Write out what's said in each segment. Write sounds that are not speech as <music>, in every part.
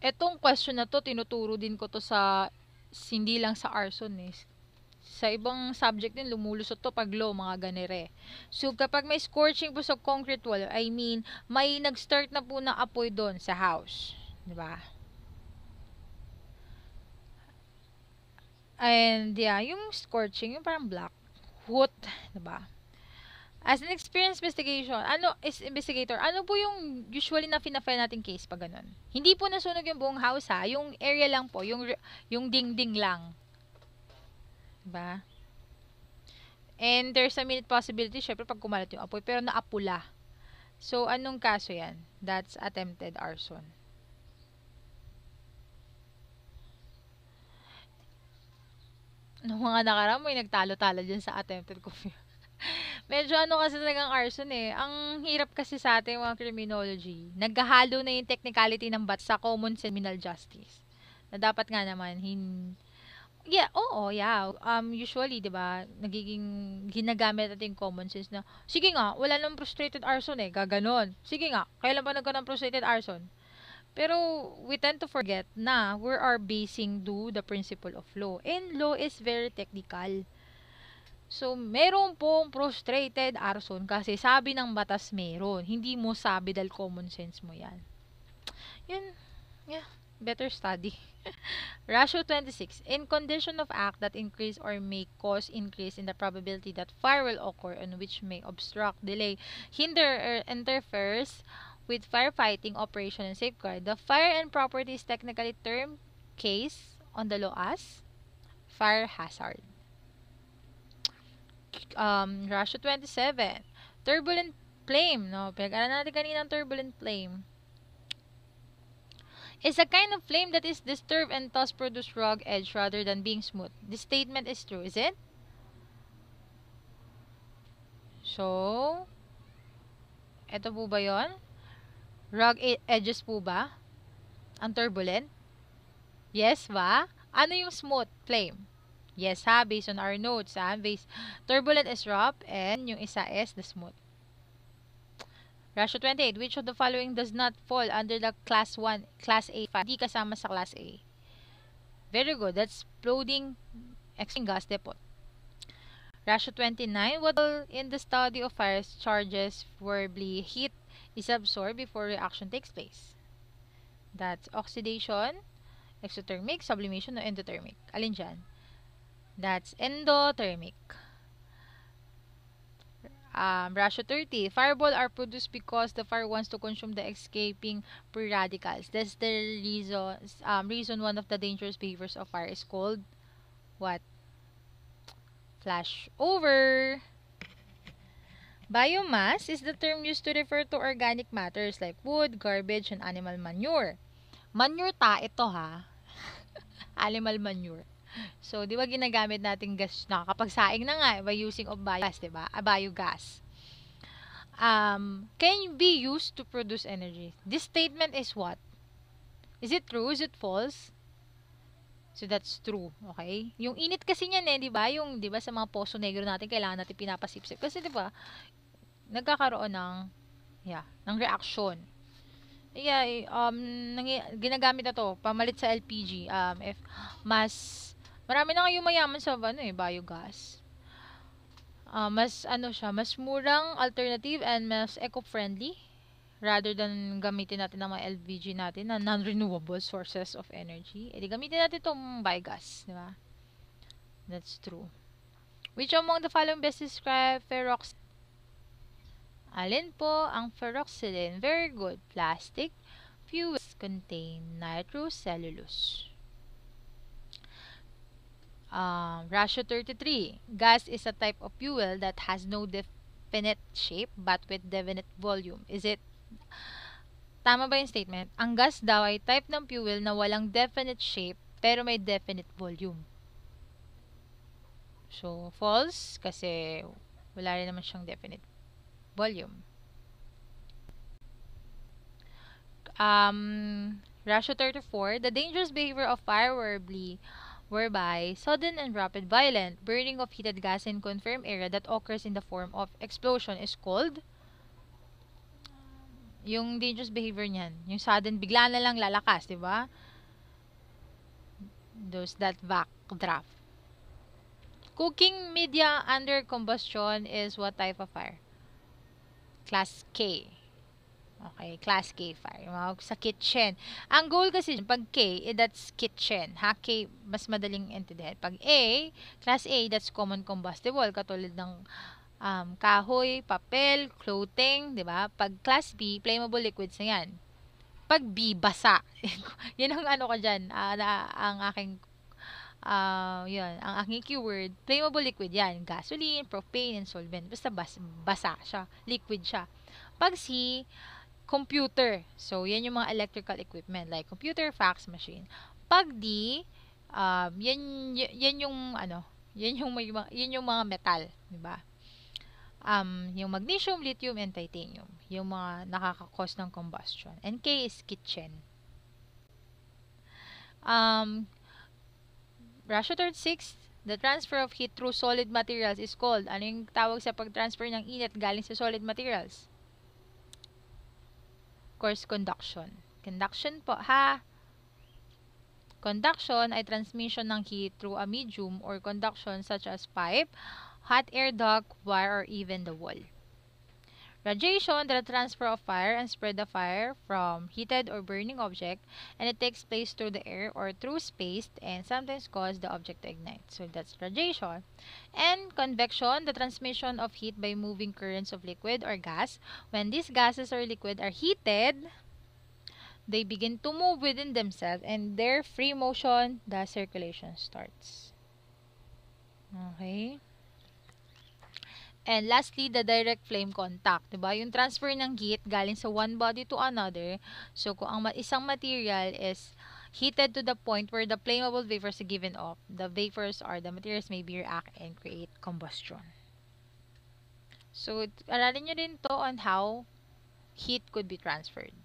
Etong question na to, tinuturo din ko to sa, hindi lang sa arson eh. Sa ibang subject din, lumulusot to pag low, mga ganere. So, kapag may scorching po sa concrete wall, I mean, may nag-start na po ng apoy doon sa house. Di ba? And, yeah, yung scorching, yung parang black. Hoot, di ba? As an experienced investigation, ano is investigator, ano po yung usually na fina-file nating case pag ganun? Hindi po nasunog yung buong house ha, yung area lang po, yung yung dingding lang. Ba? Diba? And there's a minute possibility, syempre pag kumalat yung apoy, pero naapula. So, anong kaso yan? That's attempted arson. Noong mga nakaraan, may nagtalo-talo dyan sa attempted coffee. Medyo ano kasi talagang arson eh. Ang hirap kasi sa atin mga criminology, naghahalo na yung technicality ng bat sa common criminal justice. Na dapat nga naman, hin... Yeah, oo, yeah. Um, usually, di ba, nagiging ginagamit natin common sense na, sige nga, wala nang frustrated arson eh, gaganon. Sige nga, kailan pa nagkaroon ng frustrated arson? Pero we tend to forget na we are basing do the principle of law. And law is very technical. So, meron pong frustrated arson kasi sabi ng batas meron. Hindi mo sabi dahil common sense mo yan. Yun, yeah, better study. <laughs> Ratio 26. In condition of act that increase or may cause increase in the probability that fire will occur and which may obstruct, delay, hinder, or er, interferes with firefighting operation and safeguard, the fire and property is technically termed case on the law as fire hazard um, Russia 27. Turbulent flame, no? Pinag-aralan natin kanina ang turbulent flame. Is a kind of flame that is disturbed and thus produce rogue edge rather than being smooth. This statement is true, is it? So, eto po ba yun? Rogue edges po ba? Ang turbulent? Yes ba? Ano yung smooth flame? Yes, ha? Based on our notes, ha? Based, turbulent is rough and yung isa is the smooth. Ratio 28. Which of the following does not fall under the class 1, class A? Hindi kasama sa class A. Very good. That's floating extreme gas depot. Ratio 29. What in the study of fires charges verbally heat is absorbed before reaction takes place? That's oxidation, exothermic, sublimation, o endothermic. Alin dyan? That's endothermic. Um, ratio 30. Fireball are produced because the fire wants to consume the escaping free radicals. That's the reason, um, reason one of the dangerous behaviors of fire is called what? Flash over. Biomass is the term used to refer to organic matters like wood, garbage, and animal manure. Manure ta ito ha. <laughs> animal manure. So, di ba ginagamit natin gas, na kapagsaing na nga eh, by using of biogas, di ba? A ah, biogas. Um, can be used to produce energy. This statement is what? Is it true? Is it false? So that's true, okay? Yung init kasi niyan eh, 'di ba? Yung 'di ba sa mga poso negro natin kailangan natin pinapasipsip kasi 'di ba? Nagkakaroon ng yeah, ng reaction. Yeah, eh, um nang, ginagamit na to pamalit sa LPG um if mas Marami na kayong mayaman sa ano eh, biogas. Uh, mas ano siya, mas murang alternative and mas eco-friendly rather than gamitin natin ang mga LPG natin na non-renewable sources of energy. E di gamitin natin itong biogas, di ba? That's true. Which among the following best describe ferrox? Alin po ang ferroxylin? Very good. Plastic fuels contain nitrocellulose. Um, ratio 33. Gas is a type of fuel that has no definite shape but with definite volume. Is it... Tama ba yung statement? Ang gas daw ay type ng fuel na walang definite shape pero may definite volume. So, false kasi wala rin naman siyang definite volume. Um, ratio 34, the dangerous behavior of favorably whereby sudden and rapid violent burning of heated gas in confirmed area that occurs in the form of explosion is called yung dangerous behavior niyan, yung sudden bigla na lang lalakas, 'di ba? Those that back draft Cooking media under combustion is what type of fire? Class K. Okay, class K fire. Mahog sa kitchen. Ang goal kasi pag K, eh, that's kitchen. Ha? K, mas madaling intindihan. Pag A, class A, that's common combustible. Katulad ng um, kahoy, papel, clothing, di ba? Pag class B, flammable liquids na yan. Pag B, basa. <laughs> yan ang ano ko dyan, uh, na, ang aking uh, yun, ang aking keyword, flammable liquid yan. Gasoline, propane, and solvent. Basta bas basa siya. Liquid siya. Pag C, computer. So, yan yung mga electrical equipment like computer, fax machine. Pag di, um, yan, yan yung ano, yan yung, may, yan yung mga metal, di ba? Um, yung magnesium, lithium, and titanium. Yung mga nakaka-cause ng combustion. And K is kitchen. Um, Russia 36, the transfer of heat through solid materials is called. Ano yung tawag sa pag-transfer ng init galing sa solid materials? course conduction. Conduction po, ha? Conduction ay transmission ng heat through a medium or conduction such as pipe, hot air duct, wire, or even the wall. Radiation, the transfer of fire and spread of fire from heated or burning object and it takes place through the air or through space and sometimes cause the object to ignite. So that's radiation. And convection, the transmission of heat by moving currents of liquid or gas. When these gases or liquid are heated, they begin to move within themselves and their free motion, the circulation starts. Okay. And lastly, the direct flame contact, 'di ba? Yung transfer ng heat galing sa one body to another. So kung ang isang material is heated to the point where the flammable vapors are given off, the vapors or the materials may be react and create combustion. So aralin niyo din 'to on how heat could be transferred.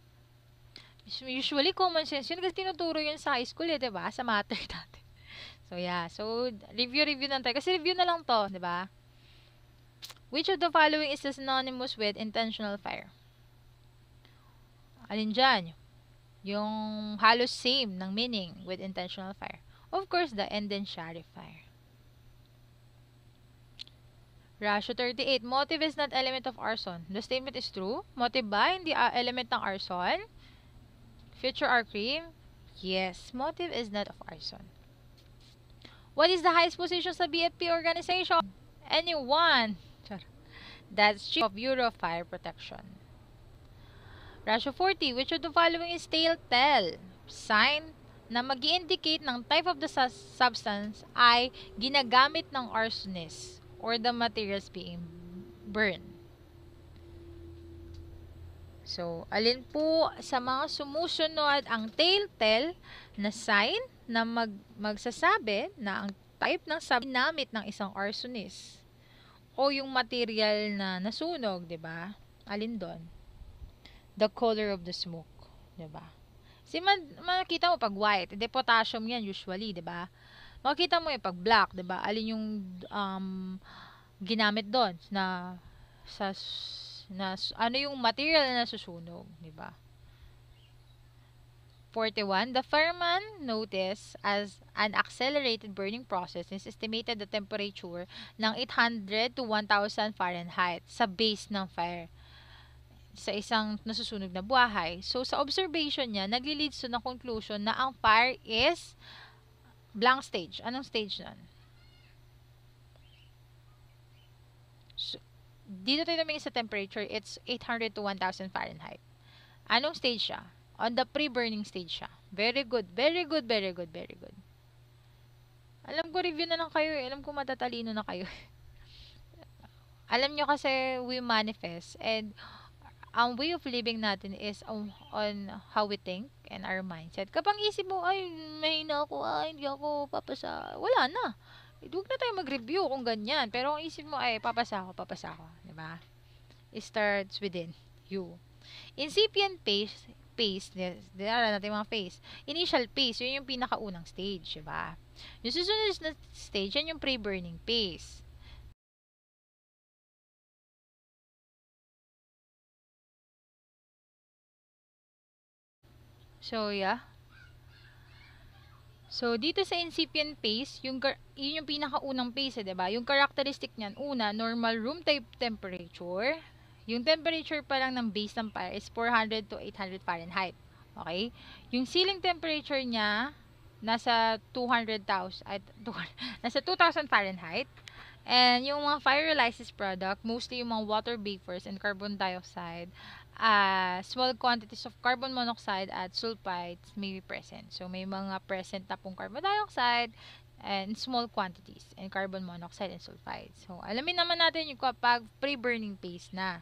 Usually common sense 'yun kasi tinuturo 'yun sa high school eh, 'di ba? Sa matter <laughs> natin. So yeah, so review review na tayo kasi review na lang 'to, 'di ba? Which of the following is synonymous with intentional fire? Alin dyan? Yung halos same ng meaning with intentional fire. Of course, the evidentiary fire. Ratio 38. Motive is not element of arson. The statement is true. Motive ba? Hindi uh, element ng arson? Future or cream? Yes. Motive is not of arson. What is the highest position sa BFP organization? Anyone that's Chief of Bureau of Fire Protection. Ratio 40, which of the following is telltale sign na mag indicate ng type of the su substance ay ginagamit ng arsonist or the materials being burned. So, alin po sa mga sumusunod ang telltale na sign na mag magsasabi na ang type ng substance ginamit ng isang arsonist? o yung material na nasunog, 'di ba? Alin doon? The color of the smoke, 'di ba? Si man, makita mo pag white, de potassium 'yan usually, 'di ba? Makita mo 'yung eh, pag black, 'di ba? Alin yung um, ginamit doon na sa na ano yung material na susunog, 'di ba? 41, the fireman notice as an accelerated burning process is estimated the temperature ng 800 to 1,000 Fahrenheit sa base ng fire sa isang nasusunog na buhay. So, sa observation niya, naglileads sa na conclusion na ang fire is blank stage. Anong stage nun? So, dito tayo namin sa temperature, it's 800 to 1,000 Fahrenheit. Anong stage siya? On the pre-burning stage siya. Very good, very good, very good, very good. Alam ko review na lang kayo, eh. alam ko matatalino na kayo. <laughs> alam nyo kasi we manifest and ang way of living natin is on, on how we think and our mindset. Kapag isip mo, ay, mahina ako, ay, ah, hindi ako papasa, wala na. Huwag na tayo mag-review kung ganyan. Pero kung isip mo, ay, papasa ako, papasa ako. ba? Diba? It starts within you. Incipient phase phase, dinala natin mga phase. Initial phase, yun yung pinakaunang stage, di ba? Yung susunod na stage, yan yung pre-burning phase. So, yeah. So, dito sa incipient phase, yung, yun yung pinakaunang phase, eh, ba Yung characteristic niyan, una, normal room type temperature. Yung temperature pa lang ng base ng fire is 400 to 800 Fahrenheit. Okay? Yung ceiling temperature niya nasa 200,000 at <laughs> nasa 2,000 Fahrenheit. And yung mga pyrolysis product, mostly yung mga water vapors and carbon dioxide, uh, small quantities of carbon monoxide at sulfites may be present. So, may mga present na pong carbon dioxide and small quantities and carbon monoxide and sulfites. So, alamin naman natin yung kapag pre-burning phase na.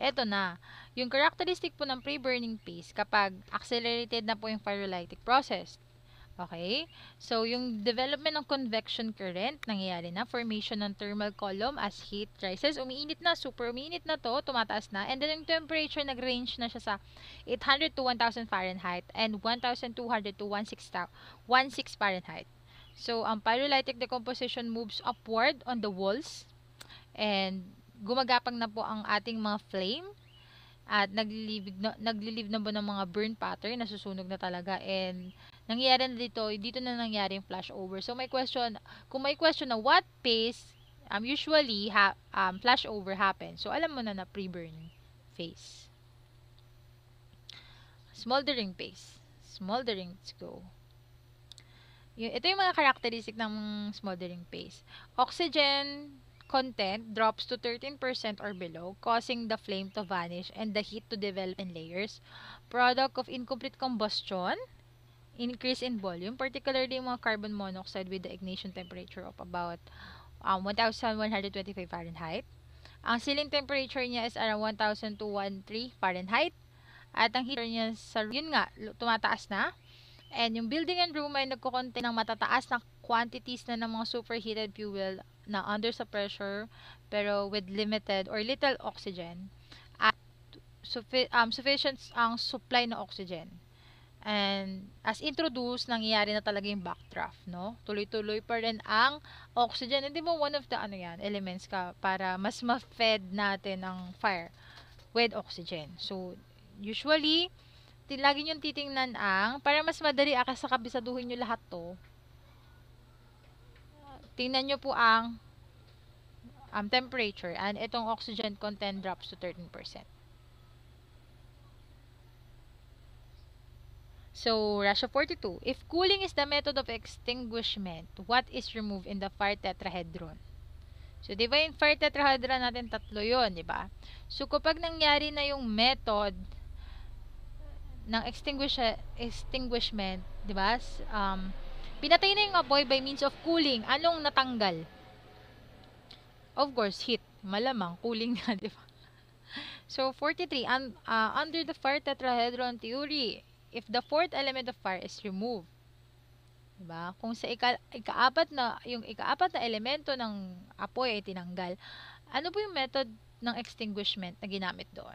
Eto na, yung characteristic po ng pre-burning phase kapag accelerated na po yung pyrolytic process. Okay? So, yung development ng convection current, nangyayari na, formation ng thermal column as heat rises, umiinit na, super umiinit na to, tumataas na, and then yung temperature, nag-range na siya sa 800 to 1,000 Fahrenheit and 1,200 to 16, 16 Fahrenheit. So, ang pyrolytic decomposition moves upward on the walls and gumagapang na po ang ating mga flame at naglilibig na, naglilib na po ng mga burn pattern, nasusunog na talaga and nangyayari na dito, dito na nangyari yung flashover. So may question, kung may question na what phase um, usually ha, um, flashover happens, so alam mo na na pre-burning phase. Smoldering phase. Smoldering, let's go. Ito yung mga characteristic ng smoldering phase. Oxygen, content drops to 13% or below, causing the flame to vanish and the heat to develop in layers. Product of incomplete combustion, increase in volume, particularly yung mga carbon monoxide with the ignition temperature of about um, 1,125 Fahrenheit. Ang ceiling temperature niya is around 1,213 Fahrenheit. At ang heater niya, sa, yun nga, tumataas na. And yung building and room ay nagkukontain ng matataas na quantities na ng mga superheated fuel na under sa pressure pero with limited or little oxygen at suffi um, sufficient ang supply ng oxygen. And as introduced, nangyayari na talaga yung backdraft, no? Tuloy-tuloy pa rin ang oxygen. Hindi mo one of the ano yan, elements ka para mas ma-fed natin ang fire with oxygen. So, usually, lagi nyo titingnan ang, para mas madali aka ah, sa kabisaduhin nyo lahat to, Tingnan nyo po ang um, temperature and itong oxygen content drops to 13%. So, Russia 42. If cooling is the method of extinguishment, what is removed in the fire tetrahedron? So, di ba yung fire tetrahedron natin tatlo yon di ba? So, kapag nangyari na yung method ng extinguish extinguishment, di ba? Um, Pinatay na yung apoy by means of cooling. Anong natanggal? Of course, heat. Malamang, cooling <laughs> na, di ba? So, 43. Un uh, under the fire tetrahedron theory, if the fourth element of fire is removed, Diba? Kung sa ika, ikaapat na, yung ikaapat na elemento ng apoy ay tinanggal, ano po yung method ng extinguishment na ginamit doon?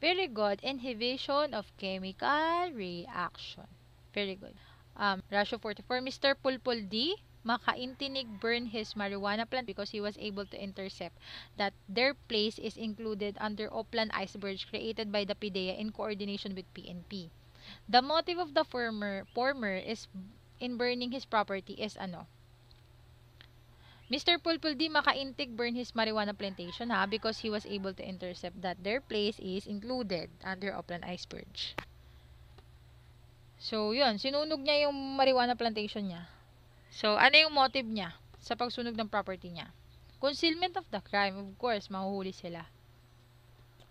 Very good. Inhibition of chemical reaction. Very good. Um, Ratio 44, Mr. Pulpul D makaintinig burn his marijuana plant because he was able to intercept that their place is included under Oplan iceberg created by the PIDEA in coordination with PNP. The motive of the former, former is in burning his property is ano? Mr. Pulpul D makaintig burn his marijuana plantation ha because he was able to intercept that their place is included under Oplan iceberg. So, yun. Sinunog niya yung marijuana plantation niya. So, ano yung motive niya sa pagsunog ng property niya? Concealment of the crime. Of course, mahuhuli sila.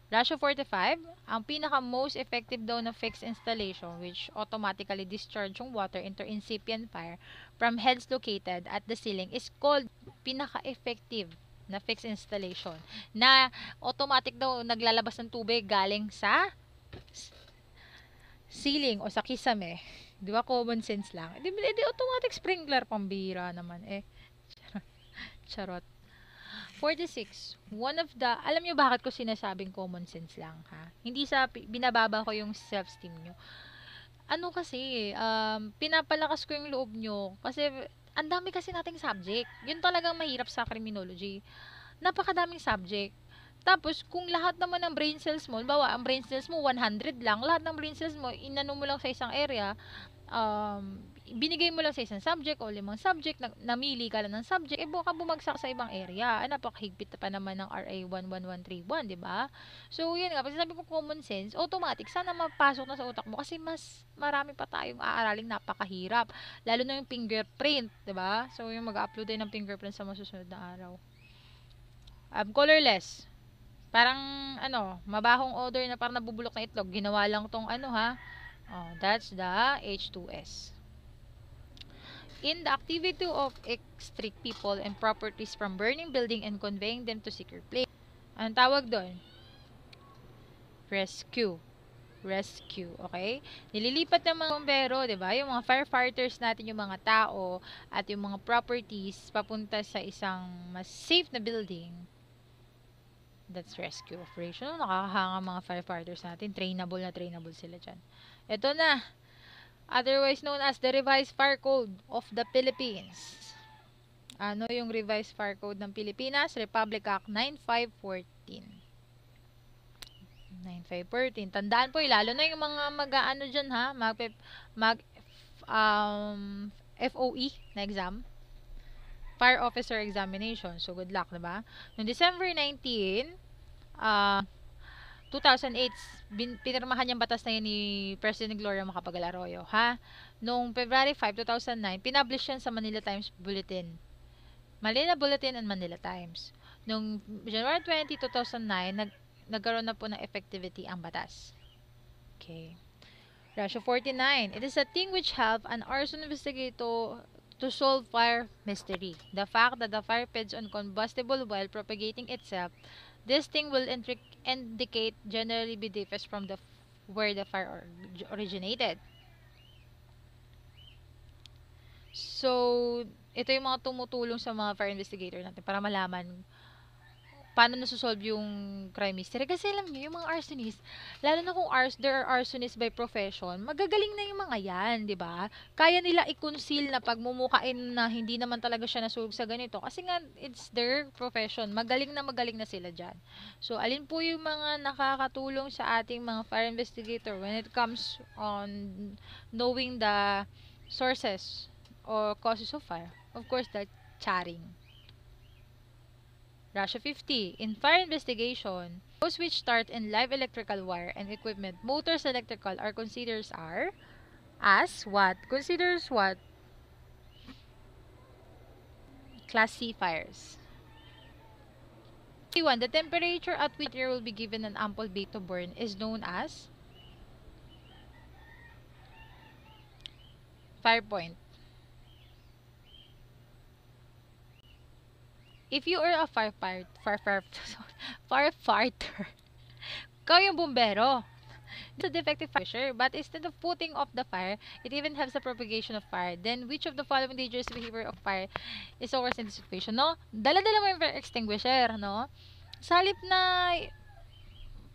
Ratio 45, ang pinaka most effective daw na fixed installation which automatically discharge yung water into incipient fire from heads located at the ceiling is called pinaka-effective na fixed installation na automatic daw naglalabas ng tubig galing sa ceiling o sa kisame, di ba common sense lang, di, di, automatic sprinkler, pambira naman eh. Charot. 46. <laughs> One of the, alam nyo bakit ko sinasabing common sense lang ha? Hindi sa, binababa ko yung self-esteem nyo. Ano kasi, um, pinapalakas ko yung loob nyo. Kasi, ang dami kasi nating subject. Yun talagang mahirap sa criminology. Napakadaming subject tapos, kung lahat naman ng brain cells mo, bawa, ang brain cells mo 100 lang, lahat ng brain cells mo, inano mo lang sa isang area, um, binigay mo lang sa isang subject o limang subject, na, namili ka lang ng subject, eh baka bumagsak sa ibang area. Ay, ah, napakahigpit pa naman ng RA 11131, di ba? So, yun nga, pag sabi ko common sense, automatic, sana mapasok na sa utak mo kasi mas marami pa tayong aaraling napakahirap. Lalo na yung fingerprint, di ba? So, yung mag-upload din ng fingerprint sa masusunod na araw. I'm um, colorless. Parang ano, mabahong odor na parang nabubulok na itlog. Ginawa lang tong ano ha. Oh, that's the H2S. In the activity of extract people and properties from burning building and conveying them to secure place. Ang tawag doon? Rescue rescue, okay? Nililipat ng mga bombero, 'di ba? Yung mga firefighters natin, yung mga tao at yung mga properties papunta sa isang mas safe na building That's rescue operation. Nakakahanga mga firefighters natin. Trainable na trainable sila dyan. Ito na. Otherwise known as the Revised Fire Code of the Philippines. Ano yung Revised Fire Code ng Pilipinas? Republic Act 9514. 9514. Tandaan po, eh, lalo na yung mga mag-ano dyan ha, mag, mag um, FOE na exam fire officer examination. So, good luck, diba? Noong December 19, uh, 2008, bin, pinirmahan niyang batas na yun ni President Gloria Macapagal-Arroyo, ha? Noong February 5, 2009, pinablish yan sa Manila Times Bulletin. Manila Bulletin and Manila Times. Noong January 20, 2009, nag, nagkaroon na po ng effectivity ang batas. Okay. Ratio 49. It is a thing which have an arson investigator to solve fire mystery. The fact that the fire feeds on combustible while propagating itself, this thing will indicate generally be different from the where the fire originated. So, ito yung mga tumutulong sa mga fire investigator natin para malaman paano nasusolve yung crime mystery. Kasi alam niyo, yung mga arsonist, lalo na kung ars there are arsonists by profession, magagaling na yung mga yan, di ba? Kaya nila i-conceal na pagmumukain na hindi naman talaga siya nasunog sa ganito. Kasi nga, it's their profession. Magaling na magaling na sila dyan. So, alin po yung mga nakakatulong sa ating mga fire investigator when it comes on knowing the sources or causes of fire? Of course, the charring. Russia 50. In fire investigation, those which start in live electrical wire and equipment, motors electrical are considered are as what? Considers what? Class C fires. 1. The temperature at which air will be given an ample bit to burn is known as fire point. If you are a far part, far far far farter, yung bumbero. It's a defective fire, sure, but instead of putting off the fire, it even helps the propagation of fire. Then, which of the following dangerous behavior of fire is so worse in the situation? No? Dala-dala mo yung fire extinguisher, no? Sa halip na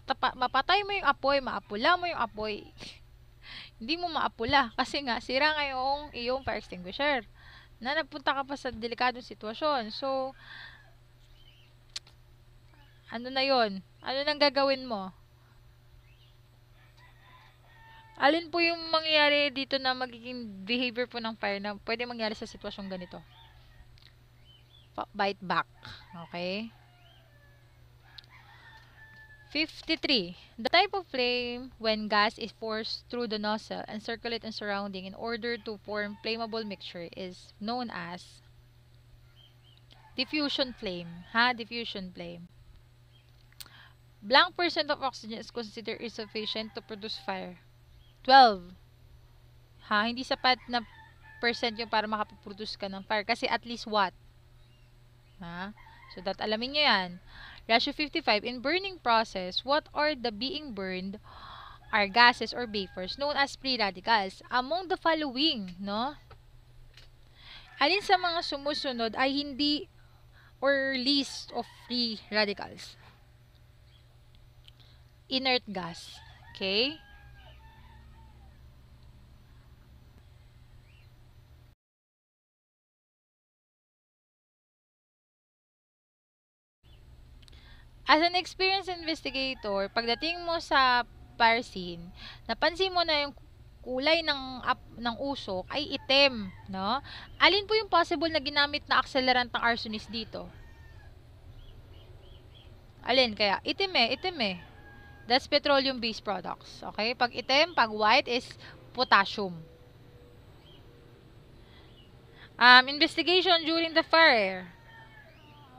tapa, mapatay mo yung apoy, maapula mo yung apoy, <laughs> hindi mo maapula kasi nga sira nga yung iyong fire extinguisher na napunta ka pa sa delikadong sitwasyon. So, ano na yon Ano nang gagawin mo? Alin po yung mangyayari dito na magiging behavior po ng fire na pwede mangyari sa sitwasyong ganito? Bite back. Okay? 53. The type of flame when gas is forced through the nozzle and circulate in surrounding in order to form flammable mixture is known as diffusion flame. Ha? Diffusion flame. Blank percent of oxygen is considered insufficient to produce fire. 12. Ha? Hindi sapat na percent yung para makapaproduce ka ng fire. Kasi at least what? Ha? So, that alamin nyo yan. Ratio 55, in burning process, what are the being burned are gases or vapors known as free radicals. Among the following, no? Alin sa mga sumusunod ay hindi or least of free radicals? Inert gas. Okay? As an experienced investigator, pagdating mo sa fire scene, napansin mo na yung kulay ng up, ng usok ay itim, no? Alin po yung possible na ginamit na accelerant ng arsonist dito? Alin kaya? Itim eh, itim eh. That's petroleum-based products. Okay? Pag itim, pag white is potassium. Um, investigation during the fire.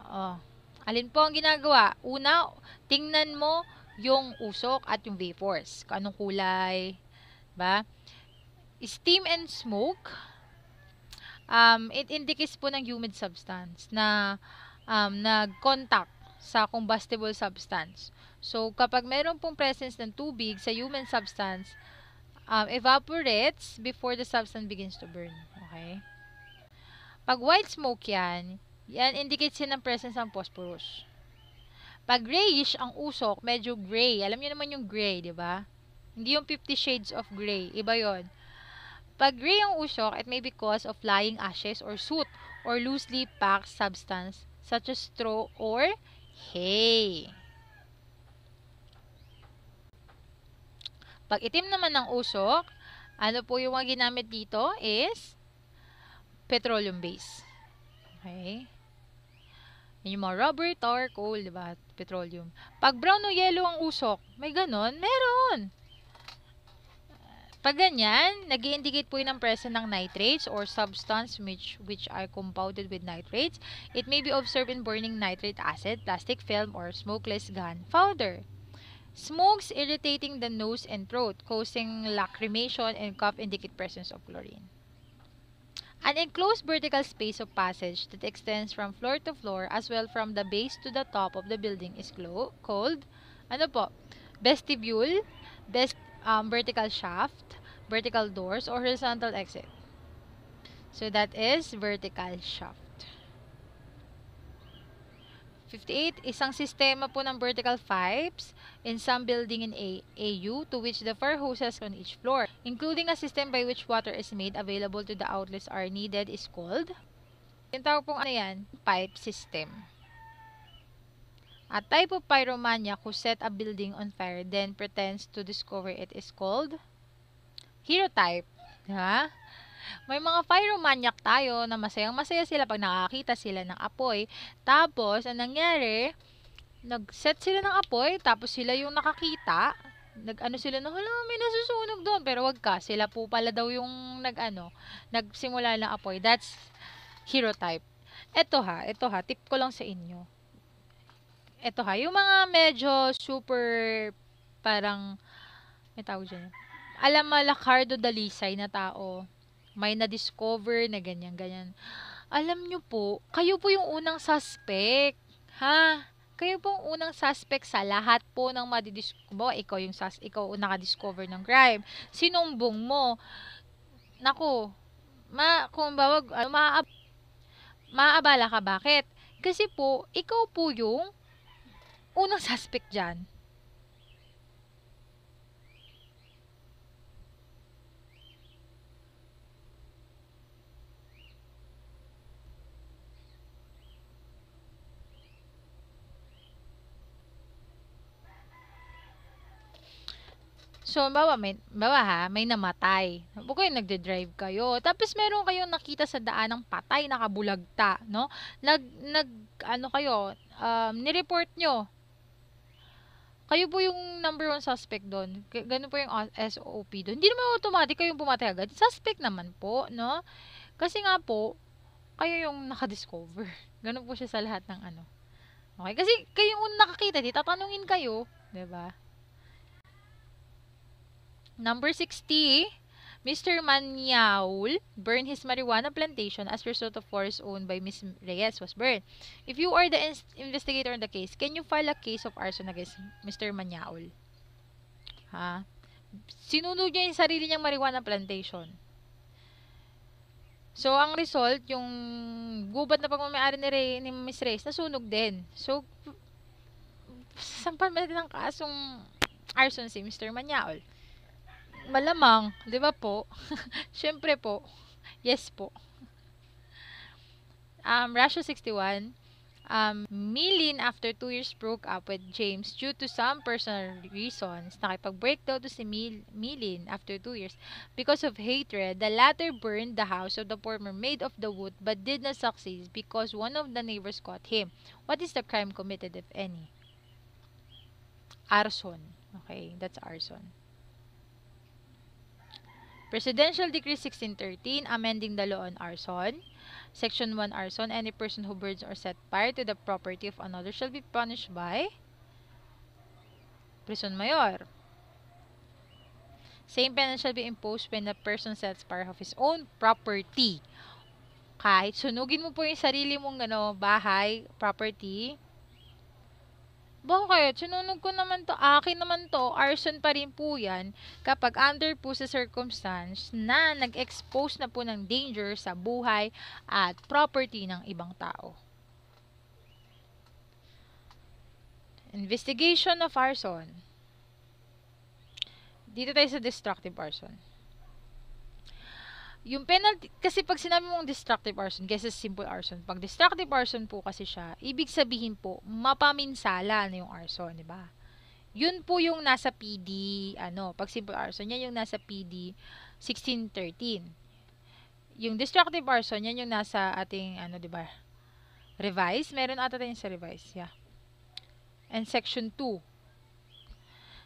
Oh. Alin po ang ginagawa? Una, tingnan mo yung usok at yung vapors. Kung anong kulay, ba? Steam and smoke, um, it indicates po ng humid substance na um, nag-contact sa combustible substance. So, kapag meron pong presence ng tubig sa human substance, um, evaporates before the substance begins to burn. Okay? Pag white smoke yan, yan indicates yan ng presence ng phosphorus. Pag grayish ang usok, medyo gray. Alam niyo naman yung gray, di ba? Hindi yung 50 shades of gray. Iba yon. Pag gray ang usok, it may be cause of flying ashes or soot or loosely packed substance such as straw or hay. Pag itim naman ng usok, ano po yung mga ginamit dito is petroleum base. Okay? Yan yung mga rubber, tar, coal, di ba? Petroleum. Pag brown o yellow ang usok, may ganon? Meron! Pag ganyan, nag indicate po yun ang presence ng nitrates or substance which, which are compounded with nitrates. It may be observed in burning nitrate acid, plastic film, or smokeless gun powder. Smokes irritating the nose and throat, causing lacrimation and cough indicate presence of chlorine. An enclosed vertical space of passage that extends from floor to floor as well from the base to the top of the building is called ano po? Vestibule, best um, vertical shaft, vertical doors, or horizontal exit. So that is vertical shaft. 58, isang sistema po ng vertical pipes in some building in A AU to which the fire hoses on each floor, including a system by which water is made available to the outlets are needed is called, yung tawag pong ano yan, pipe system. A type of pyromania who set a building on fire then pretends to discover it is called Hero type. Diba? May mga pyromaniac tayo na masayang-masaya sila pag nakakita sila ng apoy. Tapos, ang nangyari, nag-set sila ng apoy, tapos sila yung nakakita, nag-ano sila na, hala, may nasusunog doon. Pero wag ka, sila po pala daw yung nag-ano, nagsimula ng apoy. That's hero type. Eto ha, eto ha, tip ko lang sa inyo. Eto ha, yung mga medyo super parang, may tawag dyan, alam mo, malakardo dalisay na tao, may na-discover na ganyan-ganyan. Alam nyo po, kayo po yung unang suspect. Ha? Kayo po yung unang suspect sa lahat po ng madidiscover. Ikaw yung sus ikaw ang discover ng crime. Sinumbong mo. Nako, ma, kung bawag, ano, maaab maabala ka bakit? Kasi po, ikaw po yung unang <laughs> suspect dyan. So, bawa, may, bawa ha, may namatay. Bukay nagde-drive kayo. Tapos meron kayong nakita sa daan ng patay, nakabulagta, no? Nag, nag, ano kayo, um, nireport nyo. Kayo po yung number one suspect doon. Ganun po yung SOP doon. Hindi naman automatic kayong pumatay agad. Suspect naman po, no? Kasi nga po, kayo yung nakadiscover. <laughs> Ganun po siya sa lahat ng ano. Okay? Kasi kayong unang nakakita, di tatanungin kayo. ba? Diba? Number 60, Mr. Manyaul burned his marijuana plantation as a result of forest owned by Ms. Reyes was burned. If you are the in investigator in the case, can you file a case of arson against Mr. Manyaul? Ha? Sinunog niya yung sarili niyang marijuana plantation. So, ang result, yung gubat na pagmamayari ni, Rey, ni Ms. Reyes, nasunog din. So, sasampan ba natin ang kasong arson si Mr. Manyaol? Malamang, 'di ba po? Syempre <laughs> po. Yes po. Um, Ratio 61, um, Milin after 2 years broke up with James due to some personal reasons. Nakipag-break daw to si Mil Milin after 2 years because of hatred. The latter burned the house of the former maid of the wood but did not succeed because one of the neighbors caught him. What is the crime committed, if any? Arson. Okay, that's arson. Presidential Decree 1613, amending the law on arson. Section 1 Arson, any person who burns or set fire to the property of another shall be punished by prison mayor. Same penalty shall be imposed when a person sets fire of his own property. Kahit sunugin mo po yung sarili mong ano, bahay, property, bakit? Sinunog ko naman to. Akin naman to. Arson pa rin po yan kapag under po sa circumstance na nag-expose na po ng danger sa buhay at property ng ibang tao. Investigation of arson. Dito tayo sa destructive arson. Yung penalty, kasi pag sinabi mong destructive arson, kaysa simple arson, pag destructive arson po kasi siya, ibig sabihin po, mapaminsala na yung arson, di ba? Yun po yung nasa PD, ano, pag simple arson, yan yung nasa PD 1613. Yung destructive arson, yan yung nasa ating, ano, di ba, revise. Meron ata tayong sa revise, yeah. And section 2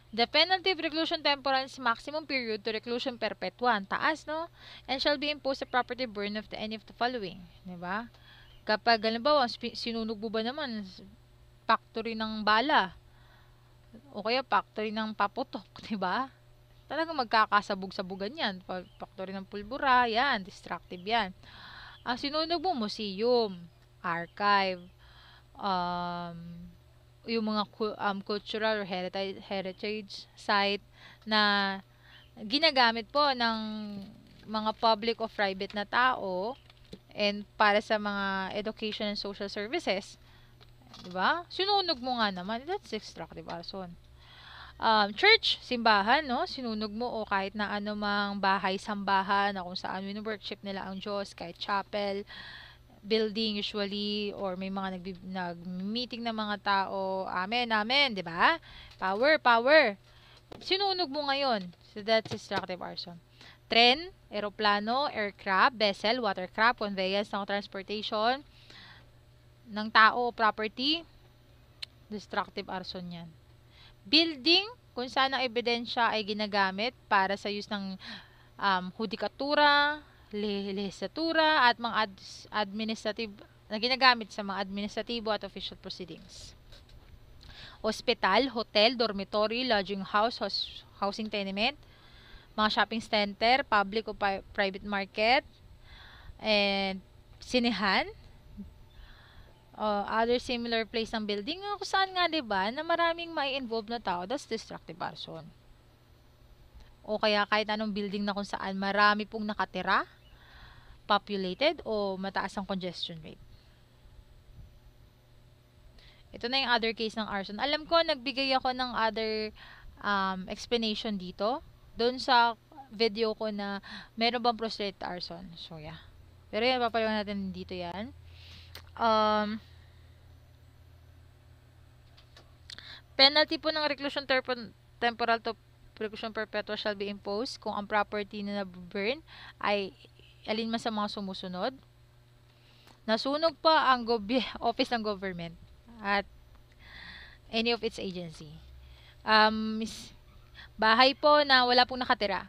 The penalty of reclusion temporans maximum period to reclusion perpetuan. Taas, no? And shall be imposed a property burn of the any of the following. ba? Diba? Kapag, halimbawa, sinunog mo ba naman, factory ng bala, o kaya factory ng paputok, ba? Diba? Talaga magkakasabog-sabugan yan. Factory ng pulbura, yan, destructive yan. Ang sinunog mo, museum, archive, um, yung mga um, cultural or heritage, heritage site na ginagamit po ng mga public o private na tao and para sa mga education and social services. 'Di ba? Sinunog mo nga naman. That's extractive 'di um, church, simbahan, no? Sinunog mo o kahit na anumang bahay, sambahan, na kung saan wino-worship nila ang Diyos, kahit chapel, building usually or may mga nag-meeting nag ng mga tao. Amen, amen, 'di ba? Power, power. Sinunog mo ngayon. So that's destructive arson. Tren, eroplano, aircraft, vessel, watercraft, conveyance ng transportation ng tao o property. Destructive arson 'yan. Building, kung saan ang ebidensya ay ginagamit para sa use ng um, hudikatura, lehislatura at mga ad- administrative na ginagamit sa mga administratibo at official proceedings. Ospital, hotel, dormitory, lodging house, housing tenement, mga shopping center, public o private market, and sinehan, uh, other similar place ng building ah, kung saan nga 'di ba na maraming mai-involve na tao that's destructive arson. O kaya kahit anong building na kung saan marami pong nakatira populated o mataas ang congestion rate. Ito na yung other case ng arson. Alam ko, nagbigay ako ng other um, explanation dito. Doon sa video ko na meron bang prostrate arson. So, yeah. Pero yan, papalawan natin dito yan. Um, penalty po ng reclusion temporal to reclusion perpetua shall be imposed kung ang property na na-burn ay alin man sa mga sumusunod. Nasunog pa ang <laughs> office ng government at any of its agency. Um, bahay po na wala pong nakatira.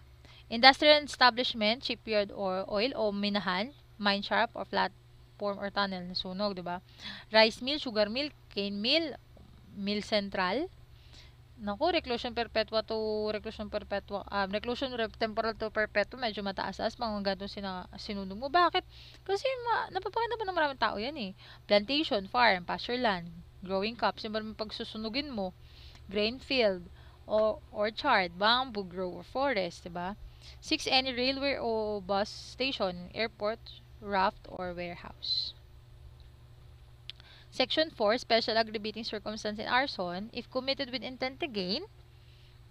Industrial establishment, shipyard or oil o minahan, mine shaft or platform or tunnel nasunog, 'di ba? Rice mill, sugar mill, cane mill, mill central, Naku, reclusion perpetua to reclusion perpetua. Um, reclusion rep, temporal to perpetua, medyo mataas-as pang hanggang doon sina, sinunog mo. Bakit? Kasi ma, napapakita pa ng maraming tao yan eh. Plantation, farm, pasture land, growing crops, yung maraming pagsusunugin mo. Grain field, o orchard, bamboo grove, or forest, diba? Six, Any railway or bus station, airport, raft, or warehouse. Section 4, special aggravating circumstance in arson, if committed with intent to gain,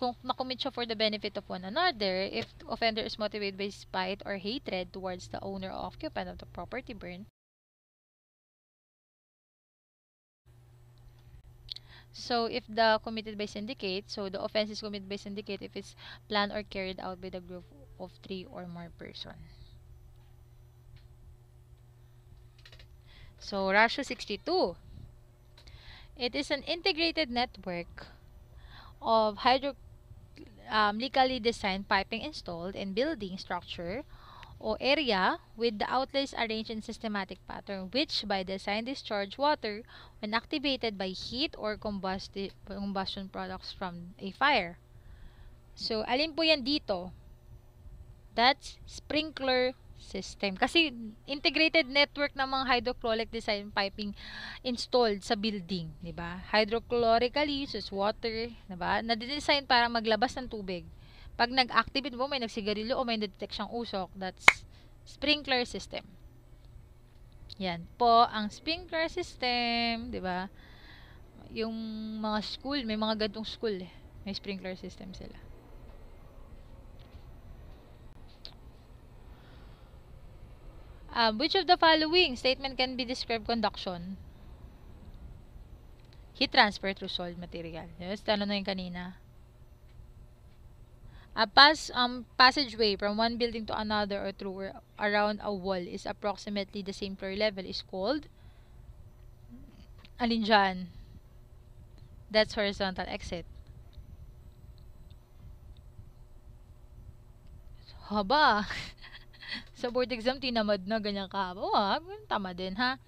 kung nakommit siya for the benefit of one another, if the offender is motivated by spite or hatred towards the owner or occupant of the property burned. So, if the committed by syndicate, so the offense is committed by syndicate if it's planned or carried out by the group of three or more persons. So, ratio 62. It is an integrated network of hydro um, legally designed piping installed in building structure or area with the outlets arranged in systematic pattern which by design discharge water when activated by heat or combust combustion products from a fire. So, alin po yan dito? That's sprinkler system. Kasi integrated network ng mga hydrochloric design piping installed sa building, 'di ba? Hydrochlorically uses water, 'di ba? Na-design para maglabas ng tubig. Pag nag-activate mo, may nagsigarilyo o may na-detect siyang usok, that's sprinkler system. Yan po ang sprinkler system, 'di ba? Yung mga school, may mga gantong school eh. May sprinkler system sila. Um, which of the following statement can be described conduction? Heat transfer through solid material. Yes, tanong na yung kanina. A pass um passageway from one building to another or through around a wall is approximately the same floor level is called alin dyan? That's horizontal exit. Haba! <laughs> Sa board exam, tinamad na, ganyan ka. Oh, tama din, ha?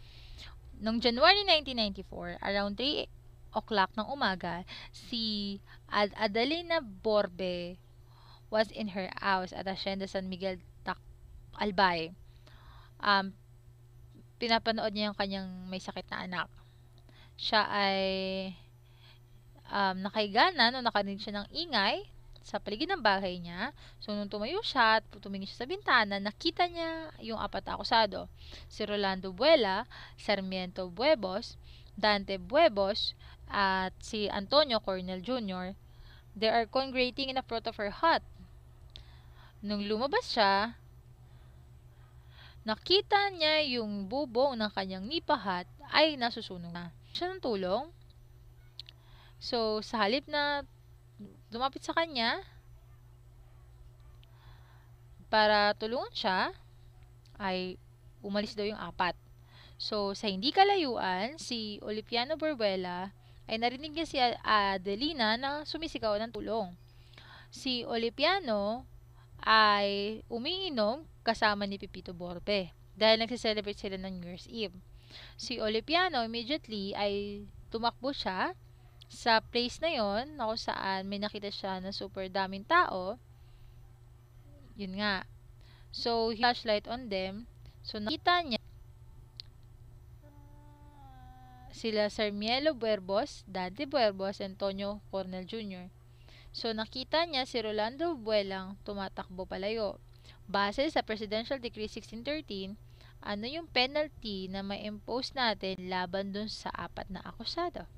Noong January 1994, around 3 o'clock ng umaga, si Ad Adelina Borbe was in her house at Hacienda San Miguel Tac Albay. Um, pinapanood niya yung kanyang may sakit na anak. Siya ay um, nakaigana no nakarinig siya ng ingay sa paligid ng bahay niya. So, nung tumayo siya at tumingin siya sa bintana, nakita niya yung apat na akusado. Si Rolando Buela, Sarmiento Buebos, Dante Buebos, at si Antonio Cornel Jr. They are congregating in the front of her hut. Nung lumabas siya, nakita niya yung bubong ng kanyang nipahat ay nasusunog na. Siya ng tulong. So, sa halip na lumapit sa kanya para tulungan siya ay umalis daw yung apat. So, sa hindi kalayuan, si Olipiano Borbuela ay narinig niya si Adelina na sumisigaw ng tulong. Si Olipiano ay umiinom kasama ni Pipito Borbe dahil nagsiselebrate sila ng New Year's Eve. Si Olipiano immediately ay tumakbo siya sa place na yon na kung saan may nakita siya na super daming tao, yun nga. So, he flashlight on them. So, nakita niya sila Sir Mielo Buerbos, Daddy Buerbos, Antonio Cornel Jr. So, nakita niya si Rolando Buelang tumatakbo palayo. Base sa Presidential Decree 1613, ano yung penalty na ma-impose natin laban dun sa apat na akusado?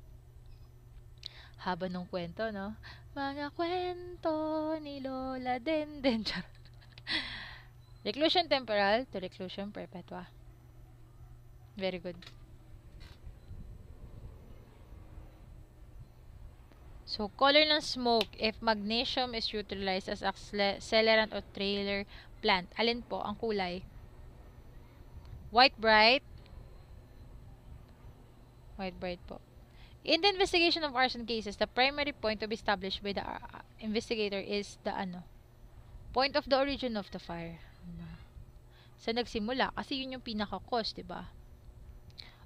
haba ng kwento, no? Mga kwento ni Lola Denden. <laughs> reclusion temporal to reclusion perpetua. Very good. So, color ng smoke, if magnesium is utilized as accelerant or trailer plant, alin po ang kulay? White bright. White bright po. In the investigation of arson cases, the primary point to be established by the uh, investigator is the ano, point of the origin of the fire. Diba? Sa nagsimula, kasi yun yung pinaka-cause, di ba?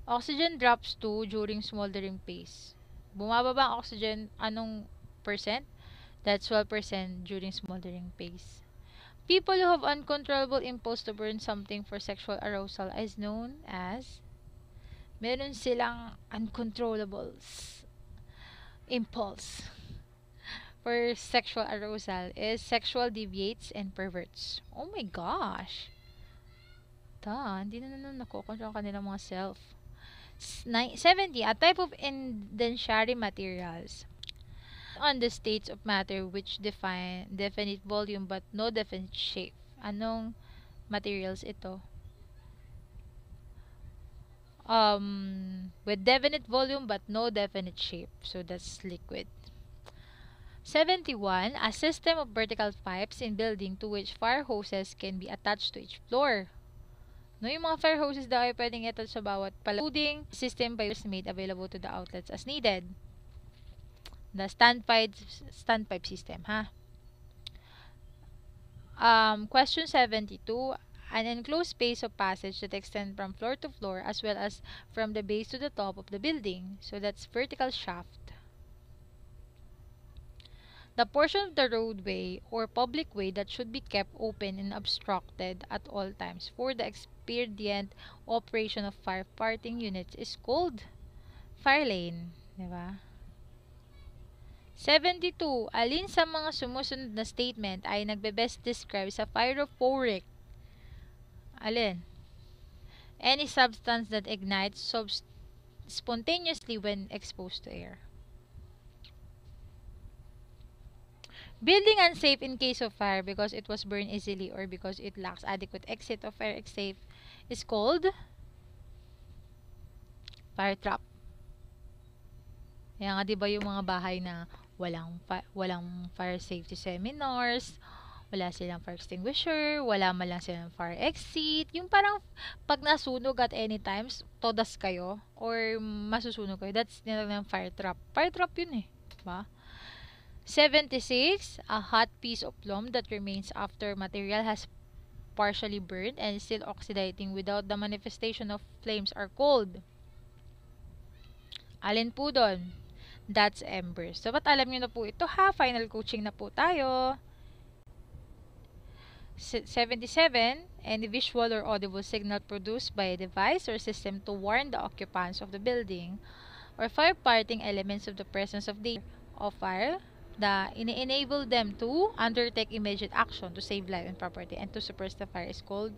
Oxygen drops to during smoldering phase. Bumababa ang oxygen, anong percent? That's 12% during smoldering phase. People who have uncontrollable impulse to burn something for sexual arousal is known as meron silang uncontrollable impulse for sexual arousal is sexual deviates and perverts. Oh my gosh! Ta, hindi na naman nakokontrol ang kanilang mga self. 70. A type of indentiary materials on the states of matter which define definite volume but no definite shape. Anong materials ito? um, with definite volume but no definite shape. So that's liquid. 71. A system of vertical pipes in building to which fire hoses can be attached to each floor. No, yung mga fire hoses daw ay pwedeng attach sa bawat paluding system pipes made available to the outlets as needed. The standpipe, standpipe system, ha? Um, question 72 an enclosed space of passage that extend from floor to floor as well as from the base to the top of the building. So that's vertical shaft. The portion of the roadway or public way that should be kept open and obstructed at all times for the expedient operation of firefighting units is called fire lane. Diba? 72. Alin sa mga sumusunod na statement ay nagbe-best describe sa pyrophoric Alin? Any substance that ignites subst spontaneously when exposed to air. Building unsafe in case of fire because it was burned easily or because it lacks adequate exit of air escape is called fire trap. Kaya nga 'di ba yung mga bahay na walang fi walang fire safety seminars, wala silang fire extinguisher, wala man lang silang fire exit. Yung parang pag nasunog at any times, todas kayo or masusunog kayo. That's nilang fire trap. Fire trap yun eh. Diba? 76, a hot piece of loam that remains after material has partially burned and still oxidizing without the manifestation of flames or cold. Alin po doon? That's embers. So, ba't alam nyo na po ito ha? Final coaching na po tayo. 77, any visual or audible signal produced by a device or system to warn the occupants of the building or firefighting elements of the presence of danger of fire that in- enable them to undertake immediate action to save life and property and to suppress the fire is called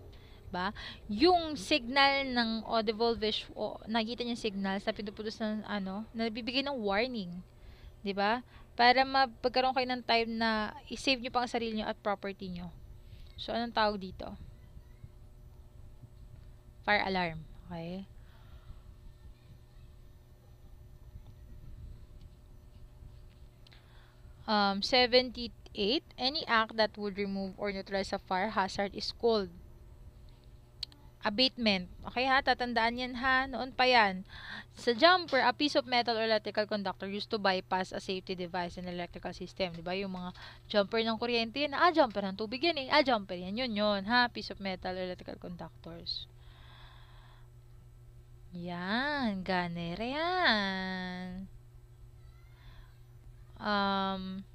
ba? Yung signal ng audible visual, nakita niya signal sa pinupulos ng ano, na nabibigay ng warning. 'Di ba? Para magkaroon kayo ng time na i-save niyo pang sarili niyo at property niyo. So, anong tawag dito? Fire alarm. Okay. Um, 78. Any act that would remove or neutralize a fire hazard is called abatement. Okay ha, tatandaan yan ha, noon pa yan. Sa jumper, a piece of metal or electrical conductor used to bypass a safety device in electrical system. Diba? Yung mga jumper ng kuryente yan, ah, jumper ng tubig yan eh, ah, jumper yan, yun yun, ha, piece of metal or electrical conductors. Yan, ganere yan. Um,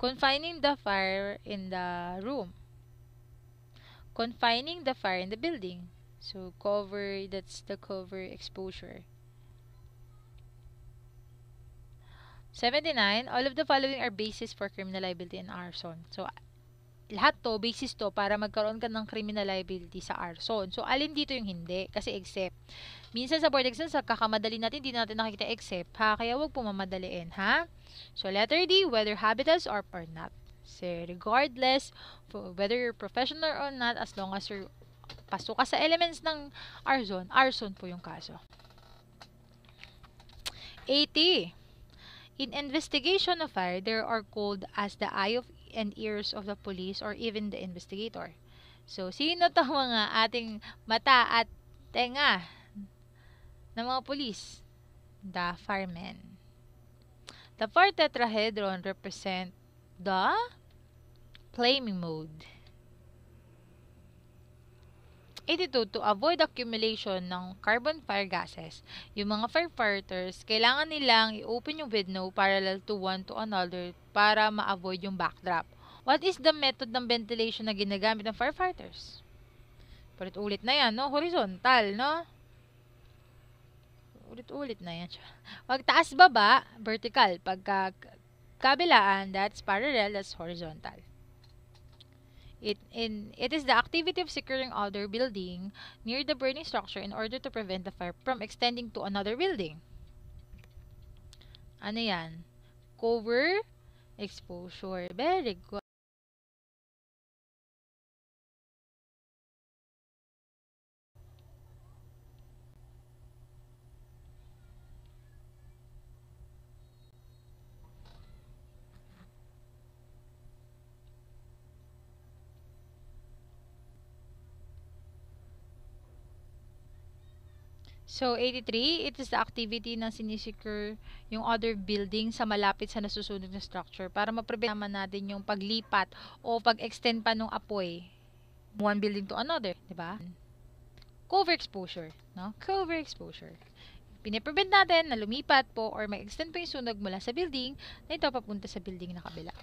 confining the fire in the room confining the fire in the building. So cover, that's the cover exposure. 79, all of the following are basis for criminal liability in arson. So, lahat to, basis to para magkaroon ka ng criminal liability sa arson. So, alin dito yung hindi? Kasi except. Minsan sa board exam, sa kakamadali natin, hindi natin nakikita except, ha? Kaya huwag pumamadaliin, ha? So, letter D, whether habitus or, or not. So, regardless, whether you're professional or not, as long as you're pasok ka sa elements ng arson, arson po yung kaso. 80. In investigation of fire, there are called as the eye of and ears of the police or even the investigator. So, sino to <laughs> mga ating mata at tenga ng mga police? The firemen. The four tetrahedron represent the Claiming mode. Ito, To avoid accumulation ng carbon fire gases, yung mga firefighters, kailangan nilang i-open yung window parallel to one to another para ma-avoid yung backdraft. What is the method ng ventilation na ginagamit ng firefighters? Ulit-ulit na yan, no? Horizontal, no? Ulit-ulit na yan siya. Pag taas-baba, vertical. Pagka kabilaan, that's parallel, that's horizontal. It in it is the activity of securing other building near the burning structure in order to prevent the fire from extending to another building. Ano yan? Cover, exposure. Very good. So, 83, it is the activity ng sinisecure yung other building sa malapit sa nasusunog na structure para ma naman natin yung paglipat o pag-extend pa ng apoy one building to another, di ba? Cover exposure, no? Cover exposure. Piniprevent natin na lumipat po or mag extend po yung sunog mula sa building na ito papunta sa building na kabila.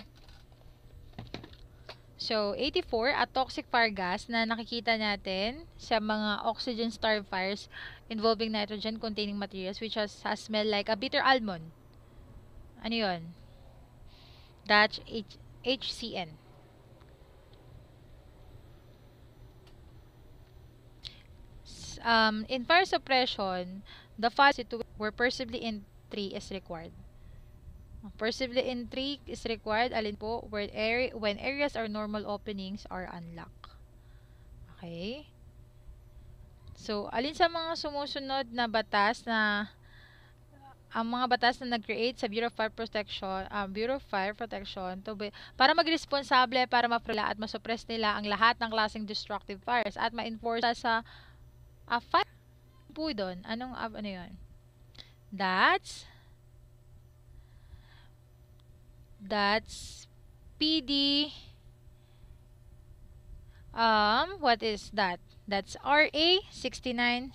So, 84, a toxic fire gas na nakikita natin sa mga oxygen starved fires involving nitrogen-containing materials which has, a smell like a bitter almond. Ano yun? Dutch H HCN. Um, in fire suppression, the fire situation where in 3 is required. in 3 is required, alin po, where area, when areas or normal openings are unlocked. Okay? So, alin sa mga sumusunod na batas na ang mga batas na nag-create sa Bureau of Fire Protection, um, Bureau of Fire Protection to be, para mag-responsable, para maprila at masuppress nila ang lahat ng klaseng destructive fires at ma-enforce sa uh, fire po doon. Anong uh, ano 'yon? That's That's PD um what is that? That's RA6970.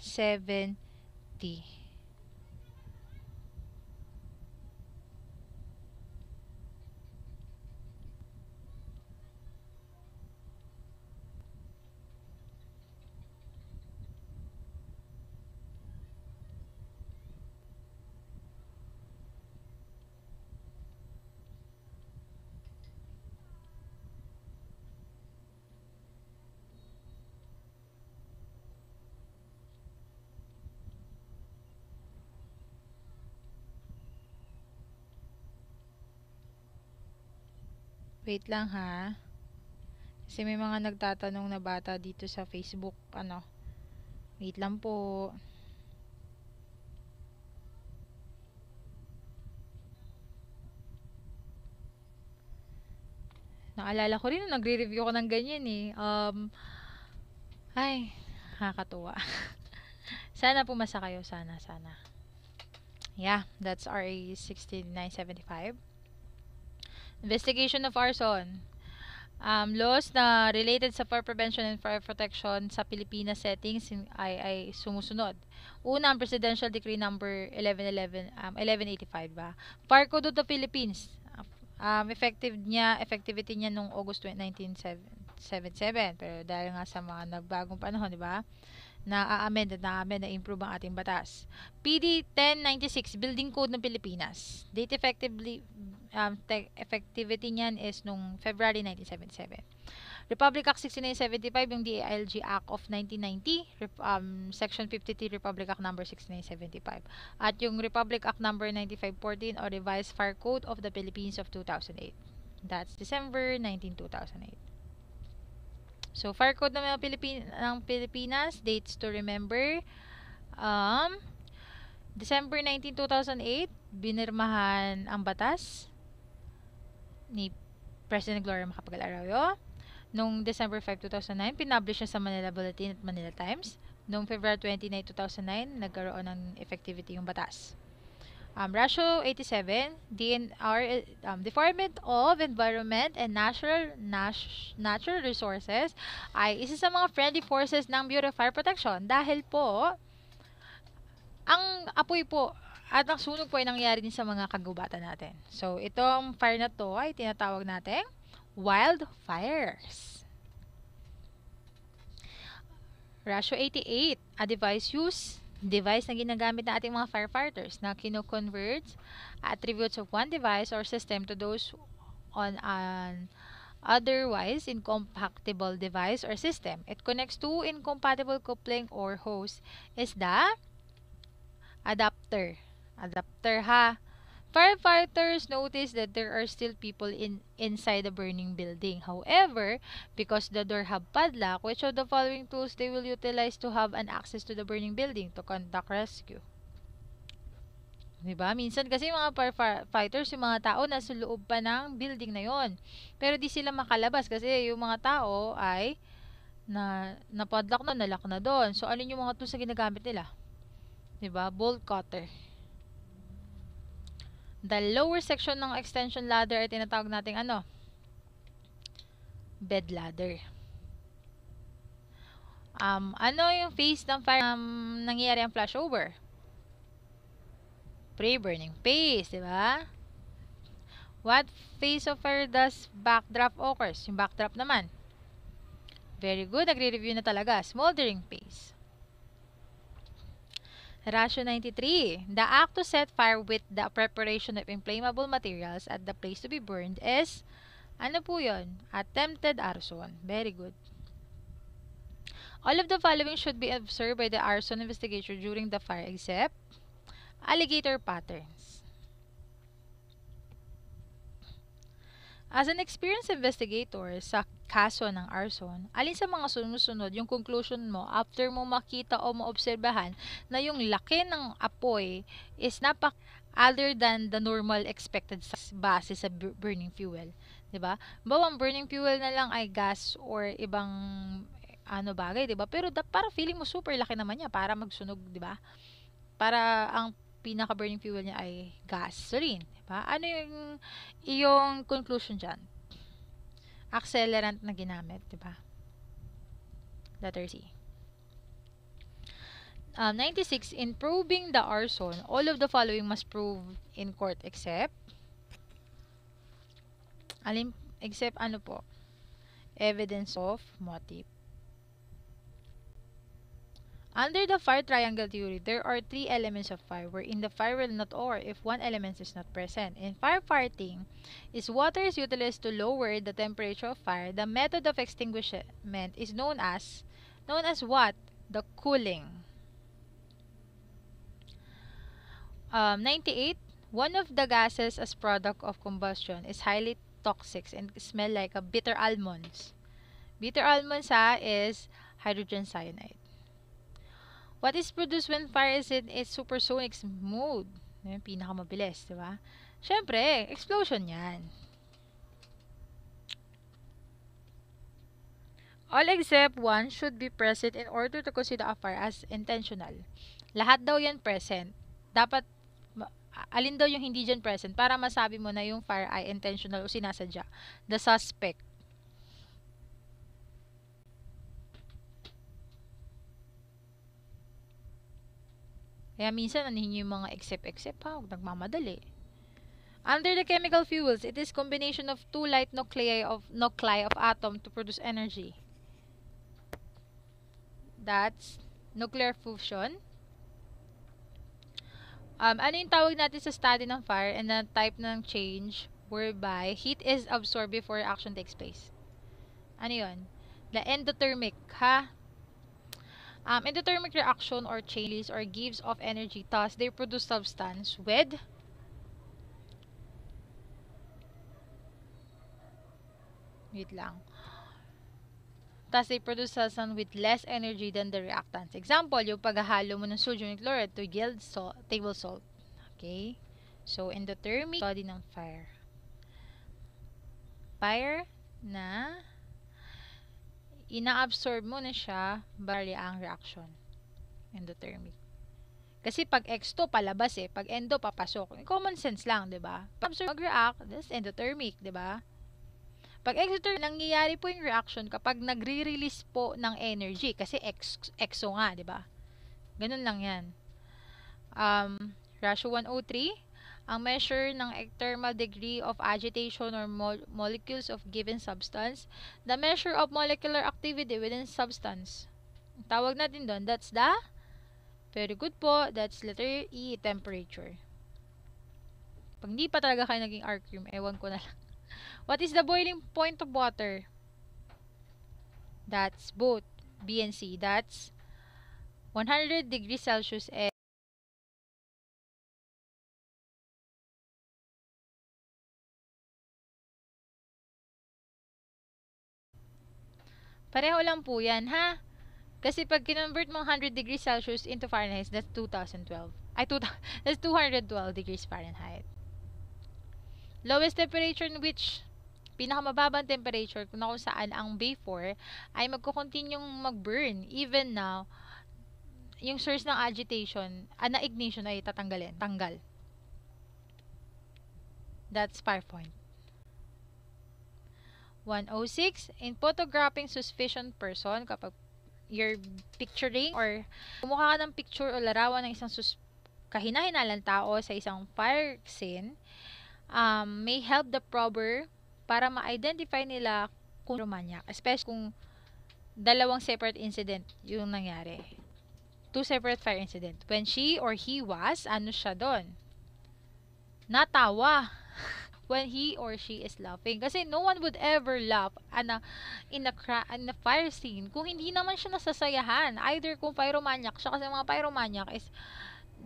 Wait lang ha. Kasi may mga nagtatanong na bata dito sa Facebook. Ano? Wait lang po. Naalala ko rin, na nagre-review ko ng ganyan eh. Um, ay, nakakatuwa. <laughs> sana pumasa kayo. Sana, sana. Yeah, that's RA16975. Investigation of arson. Um, laws na related sa fire prevention and fire protection sa Pilipinas settings ay, ay sumusunod. Una, ang Presidential Decree number 1111, um, 1185 ba? Fire Code of the Philippines. Um, effective niya, effectivity niya nung August 1977. Pero dahil nga sa mga nagbagong panahon, di ba? na amend at na-amend na improve ang ating batas. PD 1096 Building Code ng Pilipinas. Date effectively um, effectivity niyan is nung February 1977. Republic Act 6975, yung DILG Act of 1990, Rep, um, Section 53 Republic Act number 6975. At yung Republic Act number 9514 or Revised Fire Code of the Philippines of 2008. That's December 19, 2008. So, Fire Code ng, Pilipin ng Pilipinas, dates to remember, um, December 19, 2008, binirmahan ang batas ni President Gloria Macapagal-Arroyo. Noong December 5, 2009, pinablish siya sa Manila Bulletin at Manila Times. Noong February 29, 2009, nagkaroon ng effectivity yung batas. Um, Ratio 87, DNR, um, Department of Environment and Natural Nas Natural Resources ay isa sa mga friendly forces ng Bureau of Fire Protection dahil po ang apoy po at ang sunog po ay nangyari din sa mga kagubatan natin. So, itong fire na to ay tinatawag natin wildfires. Ratio 88, a device used device na ginagamit ng ating mga firefighters na kinoconvert attributes of one device or system to those on an otherwise incompatible device or system. It connects two incompatible coupling or hosts is the adapter adapter ha. Firefighters noticed that there are still people in inside the burning building. However, because the door have padlock, which of the following tools they will utilize to have an access to the burning building to conduct rescue? Diba? Minsan kasi mga firefighters, yung mga tao nasa loob pa ng building na yon. Pero di sila makalabas kasi yung mga tao ay na napadlock na, nalak na doon. So, ano yung mga tools na ginagamit nila? Diba? Bolt cutter. The lower section ng extension ladder ay tinatawag nating ano? Bed ladder. Um, ano yung phase ng fire um, nangyayari ang flashover? Pre-burning phase, di ba? What phase of fire does backdraft occurs? Yung backdraft naman. Very good, nagre-review na talaga. Smoldering phase. Ratio 93. The act to set fire with the preparation of inflammable materials at the place to be burned is, ano po yun? Attempted arson. Very good. All of the following should be observed by the arson investigator during the fire except alligator patterns. As an experienced investigator, sa kaso ng arson, alin sa mga sunod-sunod yung conclusion mo after mo makita o maobserbahan na yung laki ng apoy is napak other than the normal expected base sa burning fuel. 'di ba? ang burning fuel na lang ay gas or ibang ano bagay, 'di ba? Pero da, para feeling mo super laki naman niya para magsunog, 'di ba? Para ang pinaka burning fuel niya ay gasoline, 'di ba? Ano yung iyong conclusion diyan? accelerant na ginamit, di ba? Letter C. Um, 96, in proving the arson, all of the following must prove in court except alin, except ano po? Evidence of motive. Under the fire triangle theory, there are three elements of fire wherein the fire will not or if one element is not present. In firefighting, is water is utilized to lower the temperature of fire. The method of extinguishment is known as known as what? The cooling. Um, 98. One of the gases as product of combustion is highly toxic and smell like a bitter almonds. Bitter almonds ha, ah, is hydrogen cyanide. What is produced when fire is in its supersonic mode? Yung pinakamabilis, di ba? Siyempre, explosion yan. All except one should be present in order to consider a fire as intentional. Lahat daw yan present. Dapat, alin daw yung hindi dyan present para masabi mo na yung fire ay intentional o sinasadya. The suspect Kaya minsan, anihin yung mga except-except ha, huwag nagmamadali. Under the chemical fuels, it is combination of two light nuclei of nuclei of atom to produce energy. That's nuclear fusion. Um, ano yung tawag natin sa study ng fire and the type ng change whereby heat is absorbed before action takes place? Ano yun? The endothermic, ha? Um, in the thermic reaction or chales or gives off energy, thus they produce substance with wait lang. Thus, they produce substance with less energy than the reactants. Example, yung paghahalo mo ng sodium chloride to yield salt, table salt. Okay? So, endothermic, study ng fire. Fire na inaabsorb mo na siya barya ang reaction. Endothermic. Kasi pag exto palabas eh, pag endo papasok. Eh, common sense lang, 'di ba? Absorb mag-react, that's endothermic, 'di ba? Pag exothermic nangyayari po yung reaction kapag nagre-release po ng energy kasi ex exo nga, 'di ba? Ganun lang 'yan. Um, ratio 103 ang measure ng ecthermal degree of agitation or mo molecules of given substance. The measure of molecular activity within substance. Ang tawag natin doon, that's the? Very good po, that's letter E, temperature. Pag hindi pa talaga kayo naging arcum, ewan ko na lang. <laughs> What is the boiling point of water? That's both B and C. That's 100 degrees Celsius Pareho lang po yan, ha? Kasi pag kinonvert mo 100 degrees Celsius into Fahrenheit, that's 2012. Ay, two, <laughs> that's 212 degrees Fahrenheit. Lowest temperature in which pinakamababang temperature kung kung saan ang vapor ay magkukontinyong mag-burn even now yung source ng agitation, ah, na ignition ay tatanggalin, tanggal. That's fire point. 106, in photographing suspicion person, kapag you're picturing or kumuha ka ng picture o larawan ng isang sus- kahinahinalang tao sa isang fire scene, um, may help the prober para ma-identify nila kung Romania, ano especially kung dalawang separate incident yung nangyari. Two separate fire incident. When she or he was, ano siya doon? Natawa. <laughs> when he or she is laughing. Kasi no one would ever laugh ana, in, a cra- in a fire scene kung hindi naman siya nasasayahan. Either kung pyromaniac siya, kasi mga pyromaniac is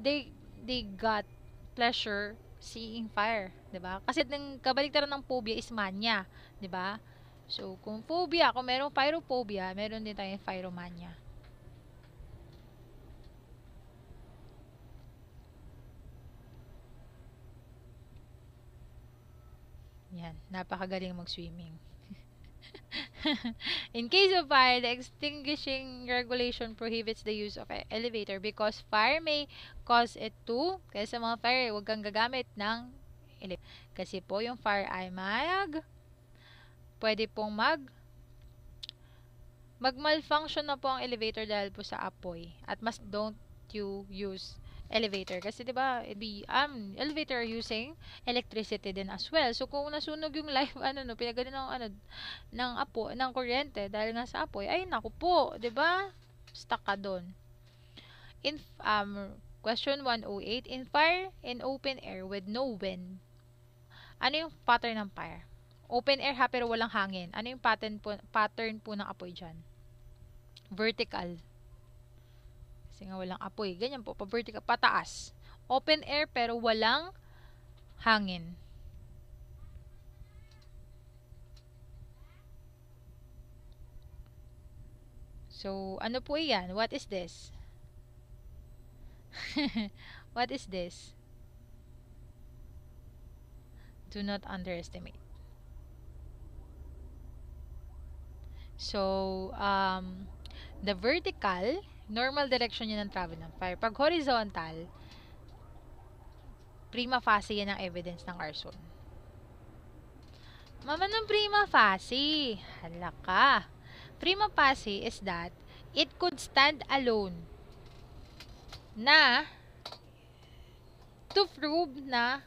they, they got pleasure seeing fire, 'di ba? Kasi nang kabaligtaran ng phobia is mania, 'di ba? So, kung phobia, kung merong pyrophobia, meron din tayong pyromania. Yan, napakagaling mag-swimming. <laughs> In case of fire, the extinguishing regulation prohibits the use of e-, elevator because fire may cause it to, kaya sa mga fire, eh, huwag kang gagamit ng elevator. Kasi po yung fire ay mag, pwede pong mag, mag-malfunction na po ang elevator dahil po sa apoy. At mas don't you use elevator. Kasi 'di ba, it be um elevator using electricity din as well. So kung nasunog yung live <laughs> ano no, pinagano ng ano ng apo, ng kuryente dahil nga sa apoy, ay nako po, 'di ba? Stuck ka doon. In um question 108, in fire in open air with no wind. Ano yung pattern ng fire? Open air ha pero walang hangin. Ano yung pattern po, pattern po ng apoy diyan? Vertical. Kasi nga walang apoy. Ganyan po, pa-vertical, pataas. Open air pero walang hangin. So, ano po iyan? What is this? <laughs> What is this? Do not underestimate. So, um, the vertical normal direction yun ng travel ng fire. Pag horizontal, prima facie yan ang evidence ng arson. Mama ng prima facie. Hala Prima facie is that it could stand alone na to prove na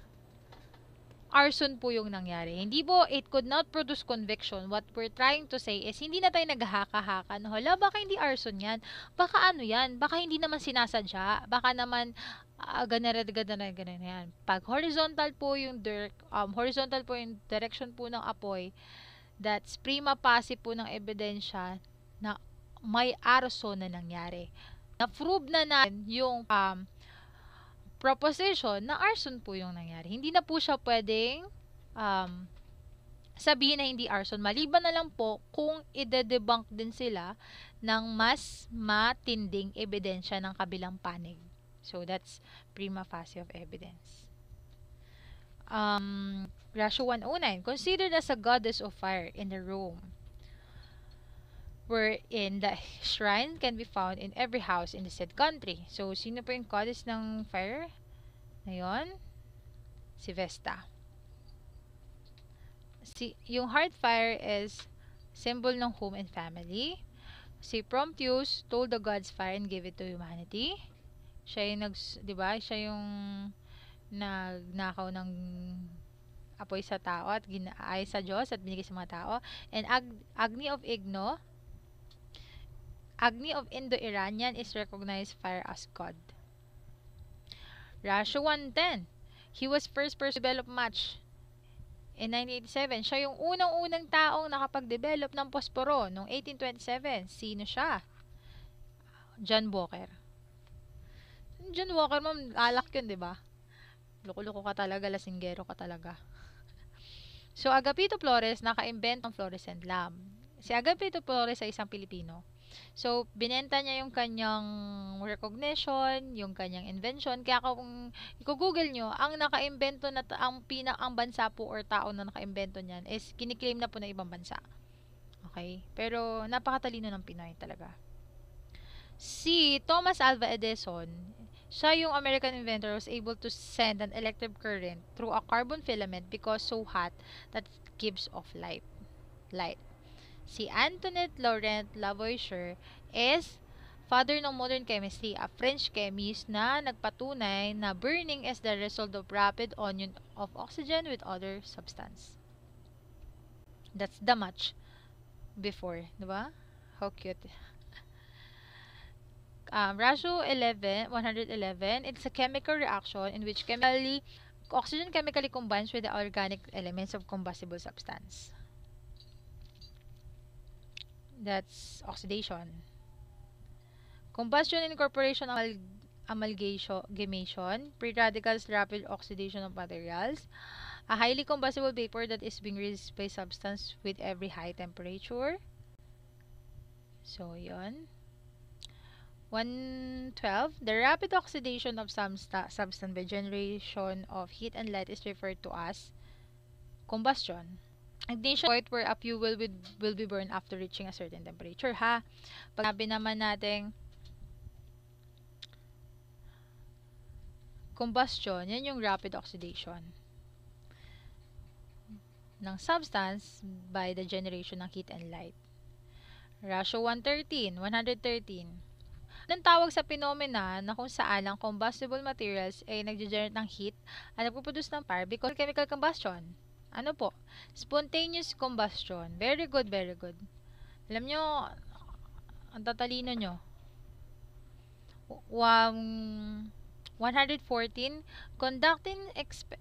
arson po yung nangyari. Hindi po, it could not produce conviction. What we're trying to say is, hindi na tayo naghahaka-haka. hala, baka hindi arson yan. Baka ano yan? Baka hindi naman sinasadya. Baka naman, uh, ah, ganarad, ganarad, ganarad yan. Pag horizontal po yung dirt, um, horizontal po yung direction po ng apoy, that's prima facie po ng ebidensya na may arson na nangyari. Na-prove na na yung um, proposition na arson po yung nangyari. Hindi na po siya pwedeng um, sabihin na hindi arson. Maliban na lang po kung ide-debunk din sila ng mas matinding ebidensya ng kabilang panig. So, that's prima facie of evidence. Um, Ratio 109, considered as a goddess of fire in the room wherein the shrine can be found in every house in the said country. So, sino po yung goddess ng fire? Ngayon, si Vesta. Si, yung heart fire is symbol ng home and family. Si Prometheus told the gods fire and gave it to humanity. Siya yung nag, 'di ba? Siya yung nagnakaw ng apoy sa tao at ginaay sa Diyos at binigay sa mga tao. And Ag Agni of Igno Agni of Indo-Iranian is recognized fire as god. Ratio 110. He was first person to develop match in 1987. Siya yung unang-unang taong nakapag-develop ng posporo noong 1827. Sino siya? John Walker. John Walker, ma'am, alak yun, di ba? Loko-loko ka talaga, lasinggero ka talaga. so, Agapito Flores, naka-invent ng fluorescent lamp. Si Agapito Flores ay isang Pilipino So, binenta niya yung kanyang recognition, yung kanyang invention. Kaya kung i-google nyo, ang naka nakaimbento na, ang pina, ang bansa po or tao na naka nakaimbento niyan is kiniklaim na po ng ibang bansa. Okay? Pero, napakatalino ng Pinoy talaga. Si Thomas Alva Edison, siya yung American inventor was able to send an electric current through a carbon filament because so hot that gives off light. light si Antoinette Laurent Lavoisier is father ng modern chemistry, a French chemist na nagpatunay na burning is the result of rapid union of oxygen with other substance. That's the match before, di ba? How cute. <laughs> Um, ratio 11, 111, it's a chemical reaction in which chemically, oxygen chemically combines with the organic elements of combustible substance. That's oxidation. Combustion incorporation amalgamation, free radicals, rapid oxidation of materials, a highly combustible vapor that is being released by substance with every high temperature. So, yon. 112. The rapid oxidation of some substance by generation of heat and light is referred to as combustion. ignition point where a fuel will, will be burned after reaching a certain temperature, ha? Pag sabi naman natin, combustion, yan yung rapid oxidation ng substance by the generation ng heat and light. Ratio 113, 113. Anong tawag sa phenomena na kung saan ang combustible materials ay nag-generate ng heat at nagpuproduce ng fire because chemical combustion? Ano po? Spontaneous combustion. Very good, very good. Alam nyo, ang tatalino nyo. 114. Conducting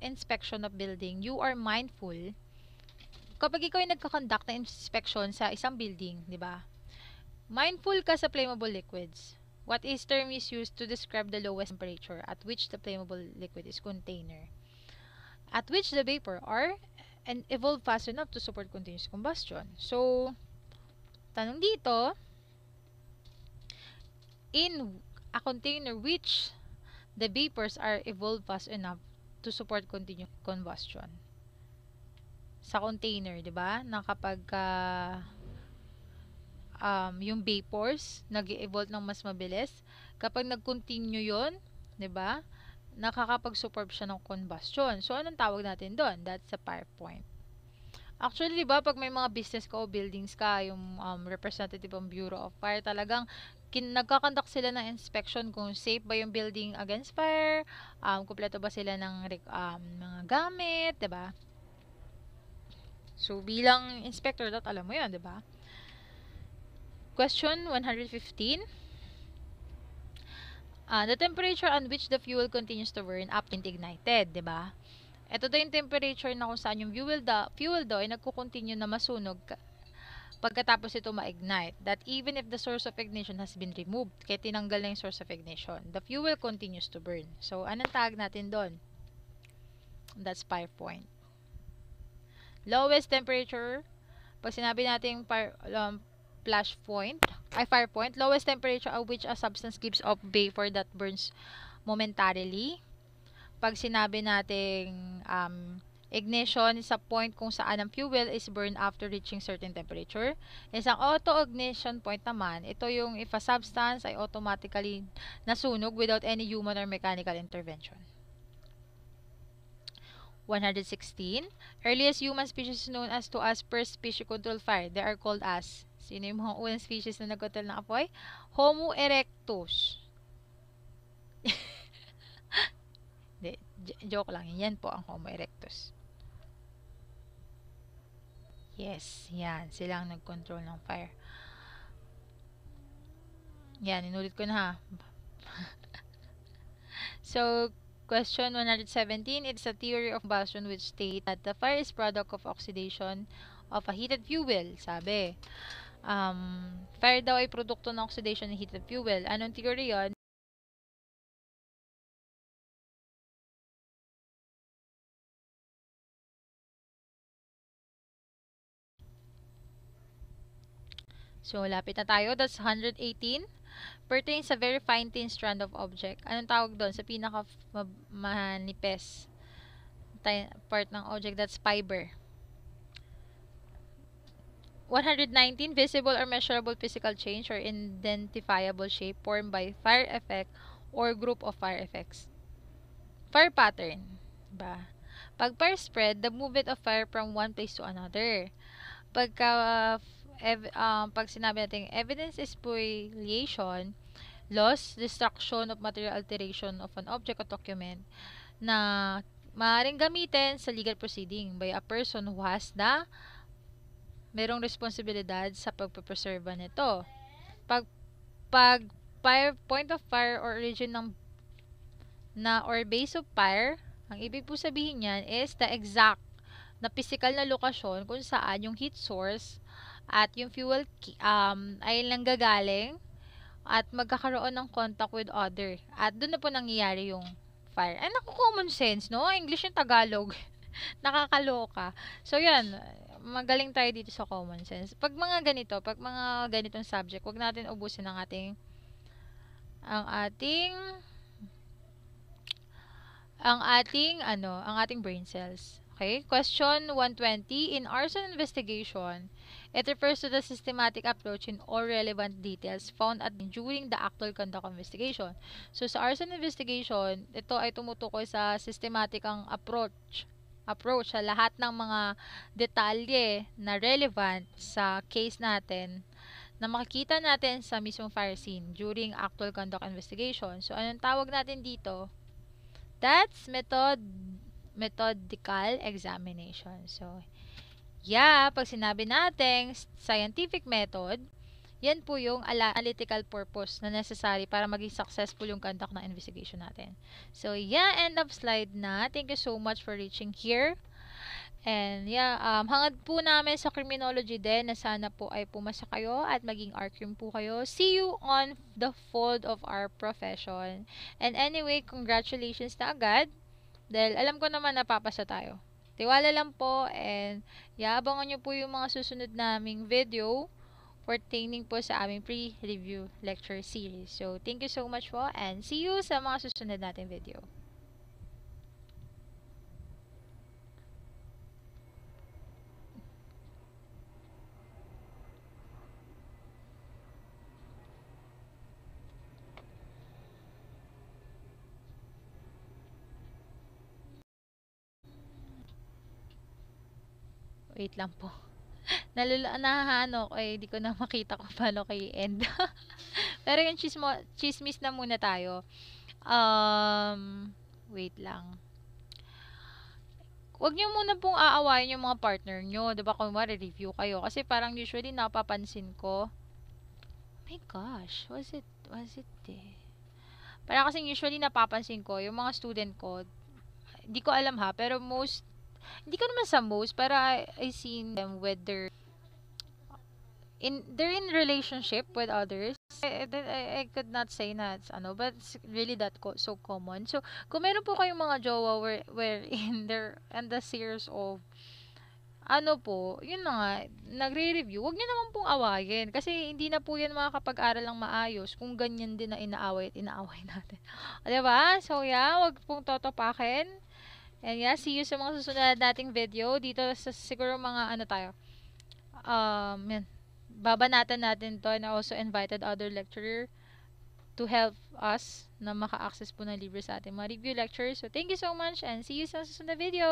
inspection of building. You are mindful. Kapag ikaw ay nagkakonduct ng inspection sa isang building, di ba? Mindful ka sa flammable liquids. What is term is used to describe the lowest temperature at which the flammable liquid is container, at which the vapor or and evolve fast enough to support continuous combustion. So, tanong dito, in a container which the vapors are evolved fast enough to support continuous combustion. Sa container, di ba? Na kapag uh, um, yung vapors nag evolve ng mas mabilis, kapag nag-continue yun, di ba? nakakapag-superb siya ng combustion. So, anong tawag natin doon? That's a fire point. Actually, di ba, pag may mga business ka o buildings ka, yung um, representative ng Bureau of Fire, talagang kin nagkakandak sila ng inspection kung safe ba yung building against fire, um, kumpleto ba sila ng um, mga gamit, di ba? So, bilang inspector, dat alam mo yun, di ba? Question 115. Uh, the temperature on which the fuel continues to burn up and ignited, di ba? Ito daw yung temperature na kung saan yung fuel, da, fuel daw ay nagkukontinue na masunog pagkatapos ito ma-ignite. That even if the source of ignition has been removed, kaya tinanggal na yung source of ignition, the fuel continues to burn. So, anong tag natin doon? That's fire point. Lowest temperature, pag sinabi natin fire, um, flash point, a fire point, lowest temperature at which a substance gives off vapor that burns momentarily. Pag sinabi nating um, ignition is a point kung saan ang fuel is burned after reaching certain temperature. Isang auto-ignition point naman, ito yung if a substance ay automatically nasunog without any human or mechanical intervention. 116. Earliest human species known as to us per species control fire. They are called as Sino yung mga unang species na nagkatal ng apoy? Homo erectus. <laughs> De, joke lang. Yan po ang Homo erectus. Yes, yan. Sila ang nag-control ng fire. Yan, inulit ko na ha. <laughs> so, question 117. It's a theory of combustion which state that the fire is product of oxidation of a heated fuel. Sabi. Um, fire daw ay produkto ng oxidation and heat of fuel. Anong theory yon? So, lapit na tayo. That's 118. Pertain sa very fine thin strand of object. Anong tawag doon? Sa pinaka manipes part ng object, that's fiber. 119 visible or measurable physical change or identifiable shape formed by fire effect or group of fire effects. Fire pattern. Ba? Pag fire spread, the movement of fire from one place to another. Pagka ev- um, pag sinabi natin evidence is spoliation, loss, destruction of material alteration of an object or document na maaaring gamitin sa legal proceeding by a person who has the merong responsibilidad sa pagpapreserba nito. Pag, pag fire, point of fire or origin ng na or base of fire, ang ibig po sabihin niyan is the exact na physical na lokasyon kung saan yung heat source at yung fuel um, ay nanggagaling at magkakaroon ng contact with other. At doon na po nangyayari yung fire. Ay, naku, common sense, no? English yung Tagalog. <laughs> Nakakaloka. So, yan magaling tayo dito sa common sense. Pag mga ganito, pag mga ganitong subject, wag natin ubusin ang ating ang ating ang ating ano, ang ating brain cells. Okay? Question 120. In arson investigation, it refers to the systematic approach in all relevant details found at during the actual conduct of investigation. So, sa arson investigation, ito ay tumutukoy sa systematic ang approach approach sa lahat ng mga detalye na relevant sa case natin na makikita natin sa mismong fire scene during actual conduct investigation. So, anong tawag natin dito? That's method methodical examination. So, yeah, pag sinabi nating scientific method, yan po yung analytical purpose na necessary para maging successful yung conduct ng investigation natin. So, yeah, end of slide na. Thank you so much for reaching here. And yeah, um, hangad po namin sa criminology din na sana po ay pumasa kayo at maging arcrim po kayo. See you on the fold of our profession. And anyway, congratulations na agad dahil alam ko naman napapasa tayo. Tiwala lang po and yeah, abangan nyo po yung mga susunod naming video pertaining po sa aming pre-review lecture series. So, thank you so much po and see you sa mga susunod nating video. Wait lang po nalula, nahahano ko eh, di ko na <laughs> makita kung paano kay end. <laughs> Pero yung chismo, chismis na muna tayo. Um, wait lang. Huwag niyo muna pong aawayin yung mga partner niyo, 'di ba? Kung ma-review kayo kasi parang usually napapansin ko. Oh my gosh, was it was it eh? Para kasi usually napapansin ko yung mga student ko, hindi ko alam ha, pero most hindi ko naman sa most, para I, I seen them whether in they're in relationship with others. I, I, I could not say na it's ano, but it's really that co- so common. So, kung meron po kayong mga jowa where, <laughs> in their and the series of ano po, yun na nga, nagre-review, wag niyo naman pong awayin. Kasi hindi na po yan mga kapag aral lang maayos kung ganyan din na inaaway at inaaway <laughs> natin. ba diba? So yeah, wag pong totopakin. And yeah, see you sa mga susunod nating video. Dito sa siguro mga ano tayo. Um, yan, babanatan natin to and I also invited other lecturer to help us na maka-access po ng libre sa ating mga review lectures. So, thank you so much and see you sa susunod na video!